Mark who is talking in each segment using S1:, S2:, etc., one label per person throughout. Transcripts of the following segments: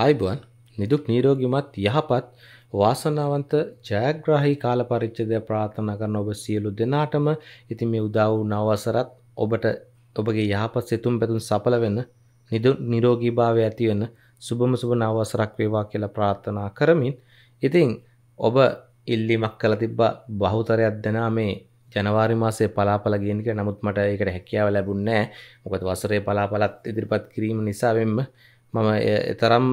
S1: ආයිබුවන් නිදුක් නීරෝගිමත් යහපත් වාසනාවන්ත ජයග්‍රාහි කාල පරිච්ඡේදය ප්‍රාර්ථනා කරන ඔබ සියලු දෙනාටම ඉතින් මේ උදා වූ නව වසරත් ඔබට ඔබගේ යහපත් සිතුම් පැතුම් සඵල වෙන නිරෝගීභාවය ඇති වෙන සුබම සුබ නව වසරක් වේවා කියලා ප්‍රාර්ථනා කරමින් ඉතින් ඔබ ඉල්ලීමක් කළ තිබ්බා බහුතරයක් දෙනා මේ ජනවාරි මාසේ පලාපල ගේනක නමුත් මට ඒකට හැකියාව ලැබුණේ නැහැ. මොකද වසරේ පලාපලත් ඉදිරිපත් කිරීම නිසා වෙන්න මම එතරම්ම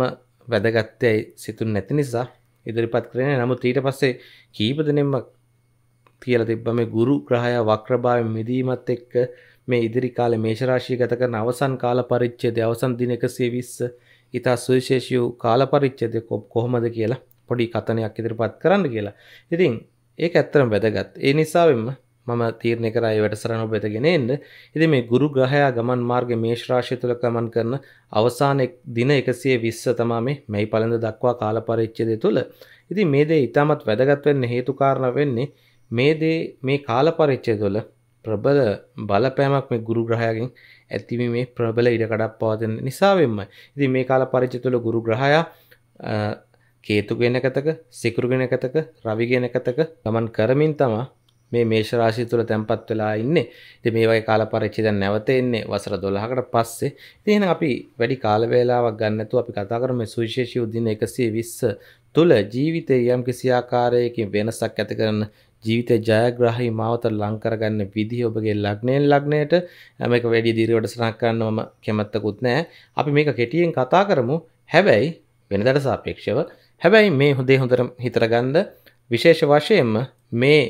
S1: වැදගත්තයයි සිතුන් නැති නිසා ඉදිරිපත් කරන නමුත් ඊට පස්සේ කීපදනෙම කියල තිබ්බ මේ ගුරු ග්‍රහය වක්‍රභාව මිදීමත් එක්ක මේ ඉදිරි කාල මේශරාශී ගත කරන අවසන් කාල පරිච්චේ දවසන් දින එකසේ විස්ස ඉතා සුවිශේෂයූ කාල පරිච්චද කොප් කොහොමද කියලා පොඩි කතනයක් ඉදිරිපත් කරන්න කියලා ඉතින් ඒ ඇත්තරම් වැදගත් ඒ නිසාවෙන්ම මම තීරණය කරයි වැඩසරන ඔබ වෙතගෙන එන්න. ඉතින් මේ ගුරු ග්‍රහයා ගමන් මාර්ගයේ මේෂ රාශිය තුල ගමන් කරන අවසාන දින 120 තමයි මේ මැයි පළඳ දක්වා කාල පරිච්ඡේදය තුල. ඉතින් මේ දේ ඊටමත් වැදගත් වෙන්න හේතු කාරණා වෙන්නේ මේ දේ මේ කාල පරිච්ඡේදය තුල ප්‍රබල බලපෑමක් මේ ගුරු ග්‍රහයාගෙන් ඇතිවීමේ ප්‍රබල ඉඩකඩක් පවතින නිසා වෙම්මයි. ඉතින් මේ කාල පරිච්ඡේදය තුල ගුරු ග්‍රහයා කේතු ගෙනකතක, සිකුරු ගෙනකතක, රවි ගෙනකතක ගමන් කරමින් තමයි මේ මේෂ රාශිය තුල තැම්පත් වෙලා ඉන්නේ. ඉතින් මේ වගේ කාල පරිච්ඡේද නැවත එන්නේ වසර 12කට පස්සේ. ඉතින් එහෙනම් අපි වැඩි කාල වේලාවක් ගන්න නැතුව අපි කතා කරමු මේ සුවිශේෂී උදින 120 තුල ජීවිතයේ යම් කිසි ආකාරයකින් වෙනසක් ඇති කරන ජීවිත ජයග්‍රහී මාවත ලංකරගන්න විදිහ ඔබගේ ලග්නයෙන් ලග්නයට මේක වැඩි දිරිවට සනක් කරන්න මම කැමැත්තකුත් නැහැ. අපි මේක කෙටියෙන් කතා කරමු. හැබැයි වෙනදට සාපේක්ෂව හැබැයි මේ හොදේ හොඳට හිතර ගන්න විශේෂ වශයෙන්ම මේ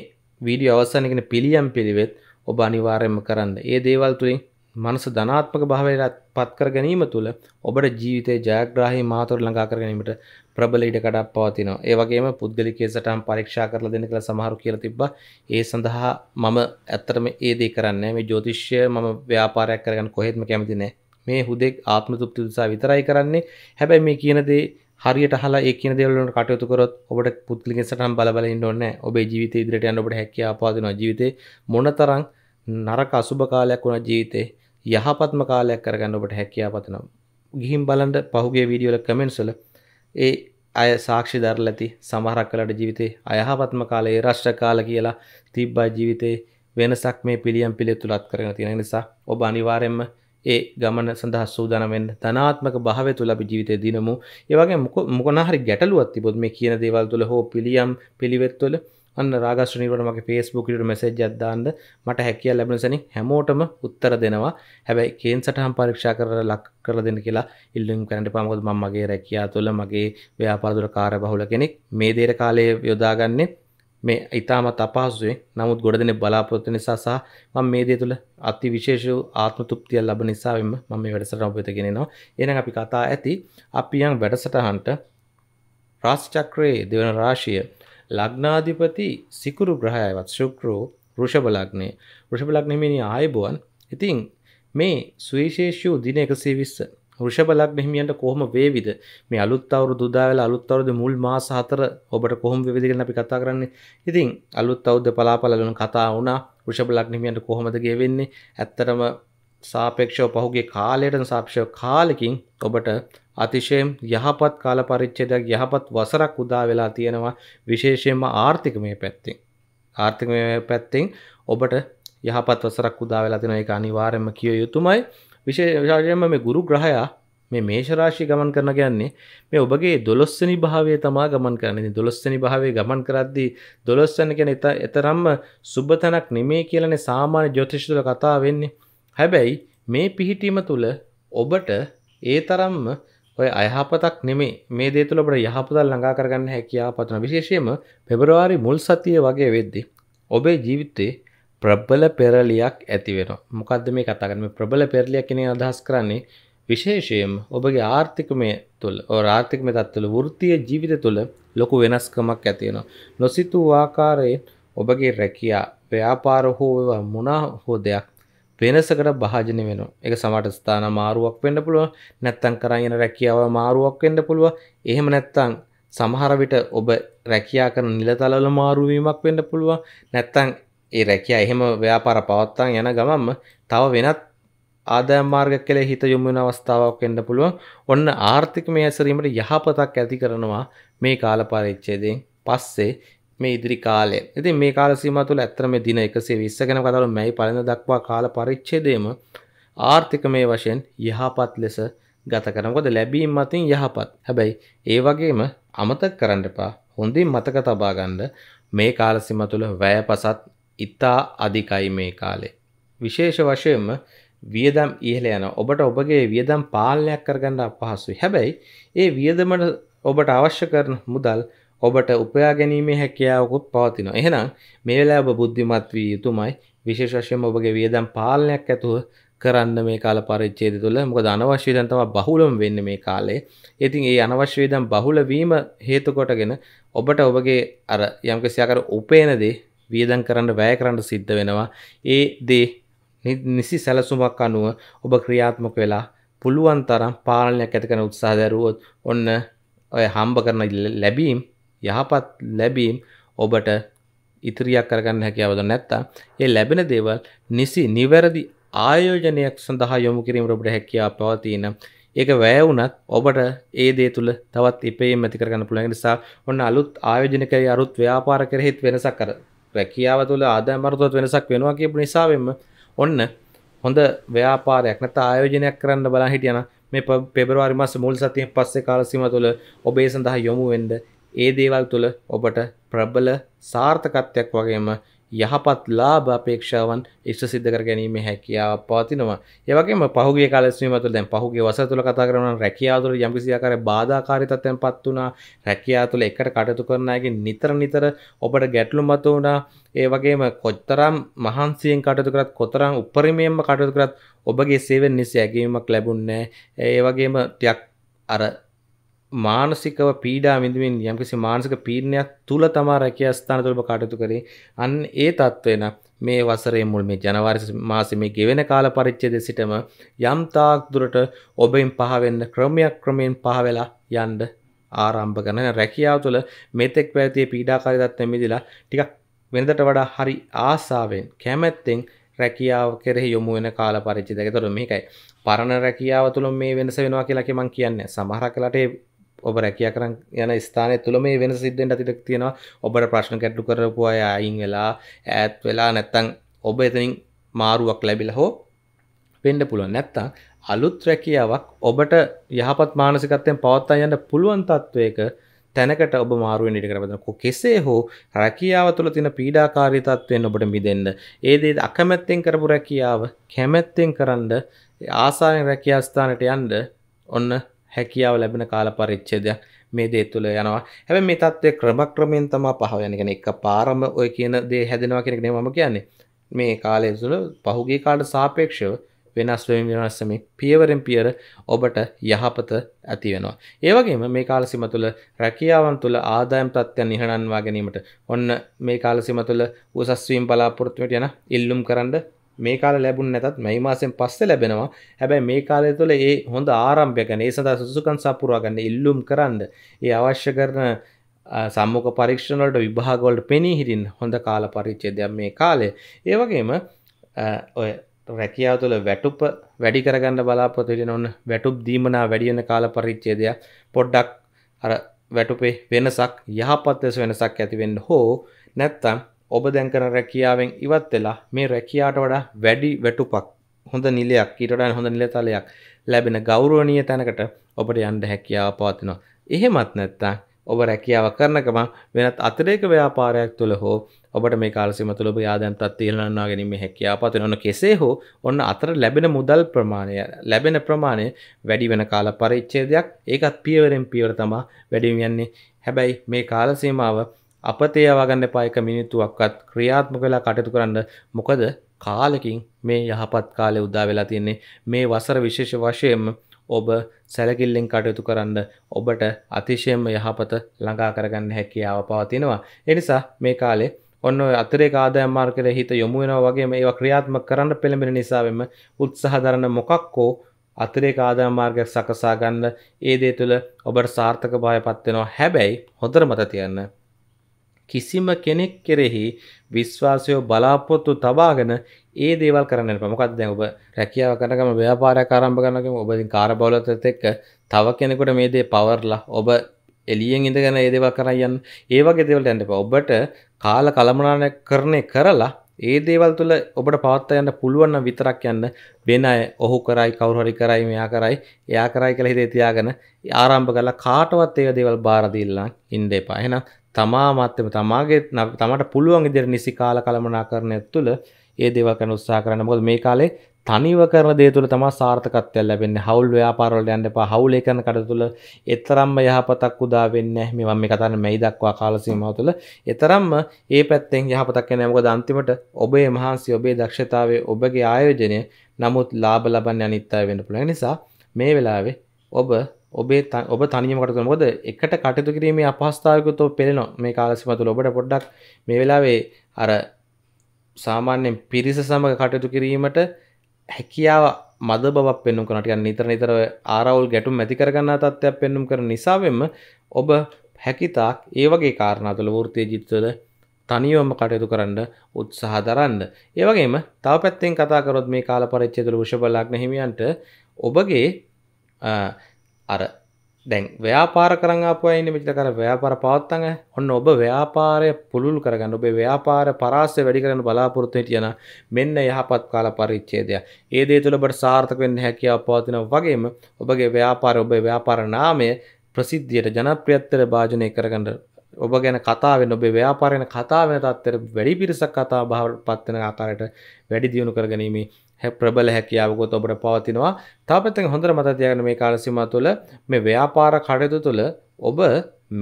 S1: වීඩියෝ අවසානයේගෙන පිළියම් පිළිවෙත් ඔබ අනිවාර්යයෙන්ම කරන්න. ඒ දේවල් තුලින් මනස ධනාත්මක භාවයට පත් කර ගැනීම තුළ ඔබට ජීවිතයේ ජයග්‍රාහී මාතෘ ළඟා කර ගැනීමට ප්‍රබල ඉඩ කඩක් පවතිනවා. ඒ වගේම පුද්ගලිකයේ සටහන් පරීක්ෂා කරලා දෙන්න කියලා සමහරු කියලා තිබ්බා. ඒ සඳහා මම ඇත්තටම ඒ දේ කරන්නේ මේ ජ්‍යොතිෂය මම ව්‍යාපාරයක් කරගන්න කොහෙත්ම කැමති නැහැ. මේ හුදෙක් ආත්ම තෘප්ති උදෙසා විතරයි කරන්නේ. හැබැයි මේ කියන දේ හරියට හලා ඒ කියන දේවල් වලට කටයුතු කරොත් ඔබට පුද්ගලික සටහන් බල බල ඉන්න ඕනේ නැහැ. ඔබේ ජීවිතේ ඉදිරියට යන්න ඔබට හැකියාව පාදිනවා. ජීවිතේ මොනතරම් නරක අසුබ කාලයක් වුණා ජීවිතේ යහපත්ම කාලයක් කරගන්න ඔබට හැකියාව පතනවා. ගිහින් බලන්න පහුගිය වීඩියෝ වල කමෙන්ට්ස් වල ඒ අය සාක්ෂි දරලා ඇති සමහරක් වෙලාට ජීවිතේ අයහපත්ම කාලේ රෂ්ට කාල කියලා තිබ්බා ජීවිතේ වෙනසක් මේ පිළියම් පිළිතුලත් කරගෙන තියෙන නිසා ඔබ අනිවාර්යයෙන්ම ඒ ගමන සඳහා සූදානමෙන් ධනාත්මක භාවය තුළ අපි ජීවිතය දිනමු. ඒ වගේ මොකන හරි ගැටලුවක් තිබොත් මේ කියන දේවල් තුළ හෝ පිළියම් පිළිවෙත් තුළ අන්න රාගස් නිර්වණ මගේ Facebook එකට මැසේජ් එකක් දාන්න මට හැකියාව ලැබෙන සෙනින් හැමෝටම උත්තර දෙනවා. හැබැයි කේන් සටහන් පරීක්ෂා කරලා ලක් කරලා දෙන්න කියලා ඉල්ලුම් කරන්න එපා. මොකද මම මගේ රැකියාව තුළ මගේ ව්‍යාපාර තුළ කාර්යබහුල කෙනෙක්. මේ දේර කාලයේ යොදාගන්නේ මේ ඉතාමත් අපහසුවේ නමුත් ගොඩ දෙනෙ බලාපොරොත්තු නිසා සහ මම මේ දේ තුළ අති විශේෂ ආත්ම තෘප්තිය ලැබ නිසා වෙන්න මම මේ වැඩසටහන ඔබ වෙත ගෙනෙනවා. එහෙනම් අපි කතා ඇති අපි යම් වැඩසටහනට රාශි චක්‍රයේ දෙවන රාශිය ලග්නාධිපති සිකුරු ග්‍රහයවත් ශුක්‍ර වෘෂභ ලග්නේ. වෘෂභ ලග්නෙ මෙනි ආයුබෝවන්. ඉතින් මේ සුවිශේෂී දින 120 ෘෂභ ලග්න හිමියන්ට කොහොම වේවිද මේ අලුත් අවුරුදු උදා වෙලා අලුත් අවුරුදු මුල් මාස හතර ඔබට කොහොම වේවිද කියලා අපි කතා කරන්නේ. ඉතින් අලුත් අවුරුද්ද පලාපල ගැන කතා වුණා. ෘෂභ ලග්න හිමියන්ට කොහොමද ගෙවෙන්නේ? ඇත්තටම සාපේක්ෂව පහුගේ කාලයට සාපේක්ෂව කාලෙකින් ඔබට අතිශයෙන් යහපත් කාල පරිච්ඡේදයක් යහපත් වසරක් උදා වෙලා තියෙනවා විශේෂයෙන්ම ආර්ථිකමය පැත්තෙන් ආර්ථිකමය පැත්තෙන් ඔබට යහපත් වසරක් උදා වෙලා තියෙනවා ඒක අනිවාර්යයෙන්ම කිය යුතුමයි විශේෂයෙන්ම මේ ගුරු ග්‍රහයා මේ මේෂරාශි ගමන් කරන ගැන්නේ මේ ඔබගේ දොළොස්සනි භාවය තමා ගමන් කරන්නේ දොළොස්සනි භාවේ ගමන් කරද්දී දොළොස්සන කියන එතරම්ම සුබතනක් නෙමේ කියලනේ සාමාන්‍ය ජ්‍යොතිෂතුල කතා වෙන්නේ හැබැයි මේ පිහිටීම තුළ ඔබට ඒ තරම්ම ඔය අයහපතක් නෙමේ මේ දේ තුළ ඔබට යහපතක් ළඟා කරගන්න හැකියාව පතන විශේෂයෙන්ම පෙබරවාරි මුල් සතිය වගේ වෙද්දී ඔබේ ජීවිතේ ප්‍රබල පෙරලියක් ඇතිවෙන මොකක්ද මේ කතාගන්න ප්‍රබල පෙරලියක් කෙනෙ අදහස් කරන්නේ විශේෂයෙන් ඔබගේ ආර්ථිකමය තුළ ඕ ආර්ථිකම තත්තුළ වෘතිය ජීවිත තුළ ලොකු වෙනස්කමක් ඇතියෙනවා. නොසිතූ ආකාරයෙන් ඔබගේ රැකයා ව්‍යාපාර හෝ ඒවා මොනා හෝ දෙයක් වෙනසකට භාජනය වෙන එක සමට ස්ථාන මාරුවක් වෙන්න පුළුව නැත්තං කරයන රැකියාව මාරුවක් වෙන්න පුළුව එහෙම නැත්තං සමහර විට ඔබ රැකියා කරන නිලතලල මාරුවීමක් වෙන්න පුළුව නැත්තං ඒ රැකියා එහෙම ව්‍යාපාර පවත්තාන් යන ගමන්ම තව වෙනත් ආදායම් මාර්ග කෙලේ හිත යොමු වෙන අවස්ථාවක් වෙන්න පුළුවන්. ඔන්න ආර්ථික මෙහෙසරීමට යහපතක් ඇති කරනවා මේ කාල පරිච්ඡේදයෙන් පස්සේ මේ ඉදිරි කාලය. ඉතින් මේ කාල සීමාව තුළ ඇත්තට මේ දින 120 ගැන කතා කරමු. මේ පළඳ දක්වා කාල පරිච්ඡේදයේම ආර්ථිකමය වශයෙන් යහපත් ලෙස ගත කරන. මොකද ලැබීම් මතින් යහපත්. හැබැයි ඒ වගේම අමතක කරන්න එපා. හොඳින් මතක තබා ගන්න මේ කාල සීමාව තුළ වැයපසත් ඉතා අධිකයි මේ කාලේ. විශේෂ වශයෙන්ම වියදම් ඉහළ යන ඔබට ඔබගේ වියදම් පාලනයක් කරගන්න අපහසුයි. හැබැයි ඒ වියදමට ඔබට අවශ්‍ය කරන මුදල් ඔබට උපයා ගැනීමේ හැකියාවකුත් පවතිනවා. එහෙනම් මේ වෙලාවේ ඔබ බුද්ධිමත් වී යුතුමයි. විශේෂ වශයෙන්ම ඔබගේ වියදම් පාලනයක් ඇතුව කරන්න මේ කාල පරිච්ඡේදය තුළ. මොකද අනවශ්‍ය වියදම් තමයි බහුලම වෙන්නේ මේ කාලේ. ඉතින් මේ අනවශ්‍ය වියදම් බහුල වීම හේතු කොටගෙන ඔබට ඔබගේ අර යම්කිසි ආකාර උපේන දේ වියදම් කරන්න වැය කරන්න සිද්ධ වෙනවා ඒ දේ නිසි සැලසුමක් අනුව ඔබ ක්‍රියාත්මක වෙලා පුළුවන් තරම් පාලනයක් ඇති කරන උත්සාහ දරුවොත් ඔන්න ඔය හම්බ කරන ලැබීම් යහපත් ලැබීම් ඔබට ඉතිරියක් කරගන්න හැකියාවද නැත්නම් ඒ ලැබෙන දේවල් නිසි නිවැරදි ආයෝජනයක් සඳහා යොමු කිරීමට ඔබට හැකියාව පවතින ඒක වැය වුණත් ඔබට ඒ දේ තුල තවත් ඉපෙයින් ඇති කරගන්න පුළුවන් නිසා ඔන්න අලුත් ආයෝජන කරේ අලුත් ව්‍යාපාර කරෙහිත් වෙනසක් කර රැකියාව තුළ ආදායම් වර්ධනවත් වෙනසක් වෙනවා කියපු නිසාවෙන්ම ඔන්න හොඳ ව්‍යාපාරයක් නැත්නම් ආයෝජනයක් කරන්න බලන් හිටියනම් මේ පෙබරවාරි මාස මුල් සතියෙන් පස්සේ කාල සීමාව තුළ ඔබේ සඳහා යොමු වෙන්න ඒ දේවල් තුළ ඔබට ප්‍රබල සාර්ථකත්වයක් වගේම යහපත් ලාභ අපේක්ෂාවන් ඉෂ්ට සිද්ධ කර ගැනීමේ හැකියාව පවතිනවා. ඒ වගේම පහුගිය කාලෙස්වීම තුළ දැන් පහුගිය වසර තුළ කතා කරනවා නම් රැකියාව තුළ යම්කිසි ආකාරයේ බාධාකාරී තත්ත්වයන්පත් වුණා. රැකියාව තුළ එකට කටයුතු කරන අයගේ නිතර නිතර ඔබට ගැටලු මතුවුණා. ඒ වගේම කොච්තරම් මහන්සියෙන් කටයුතු කරත් කොතරම් උපරිමයෙන්ම කටයුතු කරත් ඔබගේ සේවයෙන් නිසි ඇගීමක් ලැබුණේ නැහැ. ඒ වගේම ටිකක් අර මානසිකව පීඩා විඳමින් යම්කිසි මානසික පීඩනයක් තුළ තමා රැකියා ස්ථාන තුළ කටයුතු කරේ අන්න ඒ තත්ත්වයන මේ වසරේ මුල් මේ ජනවාරි මාසෙ මේ ගෙවෙන කාල පරිච්ඡේදයේ සිටම යම් තාක් දුරට ඔබෙන් පහ වෙන්න ක්‍රමයක් ක්‍රමයෙන් පහ වෙලා යන්න ආරම්භ කරන රැකියාව තුළ මෙතෙක් පැවතිය පීඩාකාරී තත්ත්වෙ මිදලා ටිකක් වෙනදට වඩා හරි ආසාවෙන් කැමැත්තෙන් රැකියාව කෙරෙහි යොමු වෙන කාල පරිච්ඡේදයක. ඒතකොට මේකයි පරණ රැකියාව තුළ මේ වෙනස වෙනවා කියලා මම කියන්නේ. සමහරක් වෙලාට ඔබ රැකිය කරන යන ස්ථානය තුළ මේ වෙන සිද්ධෙන්ට අතිටක් තියෙනවා ඔබට ප්‍රශ්න කැට්ටු කරපු අය අයින් වෙලා ඇත් වෙලා නැත්තං ඔබ එතනින් මාරුවක් ලැබිල හෝ පෙන්ඩ පුළුවන් නැත්තං අලුත් රැකියාවක් ඔබට යහපත් මානසිකත්තයෙන් පවත්තා යන්න පුළුවන් තත්ත්වයක තැනකට ඔබ මාරුවෙන් ඉඩ කරබදනකො කෙසේ හෝ රැකියාව තුළ තින පීඩාකාරිතත්වයෙන් ඔබට මිදෙන්න්න. ඒදේ අකමැත්තෙන් කරපු රැකියාව කැමැත්තෙන් කරන්න ආසායෙන් රැකිය අස්ථානට යන්ඩ ඔන්න හැකියාව ලැබෙන කාල පරිච්ඡේදයක් මේ දේ තුළ යනවා හැබැයි මේ தත්ත්වය ක්‍රමක්‍රමයෙන් තමයි පහව යන කියන්නේ එක පාරම ඔය කියන දේ හැදෙනවා කියන එක නෙමෙයි මම කියන්නේ මේ කාලය තුළ පහුගිය කාලට සාපේක්ෂව වෙනස් වෙමින් වෙනස් වෙමින් පියවරෙන් පියවර ඔබට යහපත ඇති වෙනවා ඒ වගේම මේ කාල සීම තුළ රැකියාවන් තුළ ආදායම් ප්‍රත්‍යයන් ඉහළන්වා ගැනීමට ඔන්න මේ කාල සීම තුළ උසස් වීම බලාපොරොත්තු වෙට යන ඉල්ලුම් කරන්න මේ කාල ලැබුණ නැතත් මැයි මාසෙන් පස්සේ ලැබෙනවා හැබැයි මේ කාලය තුළ ඒ හොඳ ආරම්භයක් ගැන ඒ සඳහා සුසුකන් සපුරවා ගන්න ඉල්ලුම් කරන්න ඒ අවශ්‍ය කරන සම්මුඛ පරීක්ෂණවලට විභාගවලට පෙනී හිටින් හොඳ කාල පරිච්ඡේදයක් මේ කාලේ ඒ වගේම ඔය රැකියාව තුළ වැටුප වැඩි කරගන්න බලාපොරොත්තු වෙන ඔන්න වැටුප් දීමනා වැඩි වෙන කාල පරිච්ඡේදයක් පොඩ්ඩක් අර වැටුපේ වෙනසක් යහපත් වෙනසක් ඇති වෙන්න හෝ නැත්තම් ඔබ දැන් කරන රැකියාවෙන් ඉවත් වෙලා මේ රැකියාවට වඩා වැඩි වැටුපක් හොඳ නිලයක් ඊටට හොඳ නිලතලයක් ලැබෙන ගෞරවනීය තැනකට ඔබට යන්න හැකියාව පවතිනවා. එහෙමත් නැත්නම් ඔබ රැකියාව කරනකම වෙනත් අතිරේක ව්‍යාපාරයක් තුළ හෝ ඔබට මේ කාලසිම තුළ ඔබ ආදයන්තත් තීරණා ගැනීම හැකියාපත් වෙන ඔන්න කෙසේ හෝ ඔන්න අතර ලැබෙන මුදල් ප්‍රමාණය ලැබෙන ප්‍රමාණය වැඩි වෙන කාල පරිච්ඡේදයක් ඒකත් පියවරෙන් පියවර තමා වැඩිම යන්නේ හැබැයි මේ කාල සීමාව අපතේ යවාගන්න පායක මිනිත්තුවක්වත් ක්‍රියාත්ම කලා කටයුතු කරන්න මොකද කාලකින් මේ යහපත් කාලය උදා වෙලා තියන්නේ මේ වසර විශේෂ වශයෙන්ම ඔබ සැලකිල්ලෙන් කටයුතු කරන්න ඔබට අතිශයෙන්ම යහපත ළඟා කරගන්න හැකියාව පවතිනවා. එනිසා මේ කාලේ ඔන්න අතරේ ආදායම් මාර්ගයේ හිත යොමු වෙනවා වගේ මේවා ක්‍රියාත්මක කරන්න පෙළඹෙන නිසාවෙම උත්සාහ දරන මොකක්කෝ අතරේ ආදායම් මාර්ගයක් සකසා ගන්න ඒ දේ තුළ ඔබට සාර්ථක භාවයපත් වෙනවා. හැබැයි හොඳට මත තියන්න කිසිම කෙනෙක් කෙරෙහි විශ්වාසය බලාපොත්තු තබාගෙන ඒ දේවල් කරන්න පමකක් දැ ඔබ රැකියාව කරනගම ව්‍යාපාරය කාරම්භ කරනක ඔබ කාර බවලත එක්ක තව කෙනෙකුට මේ දේ පවරලා ඔබ එලියෙන් ඉඳගෙන ඒ දේවල් කරයන් ඒ වගේ දේවල්ට යන්න එපා. ඔබට කාල කලමනාකරණය කරලා ඒ දේවල් තුළ ඔබට පවත්වා යන්න පුළුවන් නම් විතරක් යන්න වෙන අය ඔහු කරයි කවුරු හරි කරයි මෙයා කරයි එයා කරයි කියලා හිතේ තියාගෙන ආරම්භ කරලා කාටවත් ඒ දේවල් බාර දීලා ඉන්න එපා. එහෙනම් තමා මත්තම තමාගේ තමට පුළුවන් ඉදිර නිසි කාල කළමනා කරන ඇත්තුළ ඒ දෙවකන උත්සා කරන්න මොද මේ කාලේ තනිව කරන දේ තුළ තමා සාර්ථකත්වය ලැබෙන්නේ හවුල් ව්‍යාපාරවලට යන්න එපා හවුලේ කරන කඩ තුළ එතරම්ම යහපතක් උදා වෙන්නේ නැහැ මේ මම මේ කතාන්නේ මෙයි දක්වා කාල සීමාව තුළ එතරම්ම ඒ පැත්තෙන් යහපතක් එන්නේ නැහැ මොකද අන්තිමට ඔබේ මහන්සිය ඔබේ දක්ෂතාවය ඔබගේ ආයෝජනය නමුත් ලාභ ලබන්නේ අනිත් අය වෙන්න පුළුවන් නිසා මේ වෙලාවේ ඔබ ඔබේ ඔබ තනියමකට මොකද එකට කටයුතු කිරීමේ අපහස්ථාවකුත් ඔබ පෙළෙනවා මේ කාලසීම තුළ ඔබට පොඩ්ඩක් මේ වෙලාවේ අර සාමාන්‍යයෙන් පිරිස සමග කටයුතු කිරීමට හැකියාව මද බවක් පෙන්නුම් කරනවා ටිකක් නිතර නිතර ආරවුල් ගැටුම් ඇති කරගන්නා තත්ත්වයක් පෙන්නුම් කරන නිසාවෙන්ම ඔබ හැකිතාක් ඒ වගේ කාරණා තුළ වෘත්තීය ජීවිතවල තනියවම කටයුතු කරන්න උත්සාහ දරන්න. ඒ වගේම තව පැත්තෙන් කතා කරොත් මේ කාල පරිච්ඡේදවල වෘෂභ ලග්න හිමියන්ට ඔබගේ අර දැන් ව්‍යාපාර කරන්න අපයින්න මිට කර ව්‍යාපාර පවත්තඟ ඔන්න ඔබ ව්‍යාපාරය පුළුල් කරගන්න ඔබේ ව්‍යාපාර පරාසය වැඩි කරන බලාපොරොත්තුවයට යන මෙන්න යහපත් කාල පරිච්චේදය ඒදේ තුළබට සාර්ථක වෙන්න හැකියාව පවතින වගේම ඔබගේ ව්‍යාපාර ඔබේ ව්‍යාපාර නාමය ප්‍රසිද්ධියට ජනප්‍රියත්තර භාජනය කරගන්න ඔබ ගැන කතාවෙන් ඔබේ ව්‍යාපාරයන කතා වෙන තත්තර වැඩි පිරිසක් කතා භාව පත්වන ආකාරයට වැඩි දියුණු කරගැනීම හැ ප්‍රබල හැකියාවකොත් ඔබට පවතිනවා තාපත්තෙන් හොඳර මතතියගෙන මේ කාලසිම තුළ මේ ව්‍යාපාර කඩයුතු තුළ ඔබ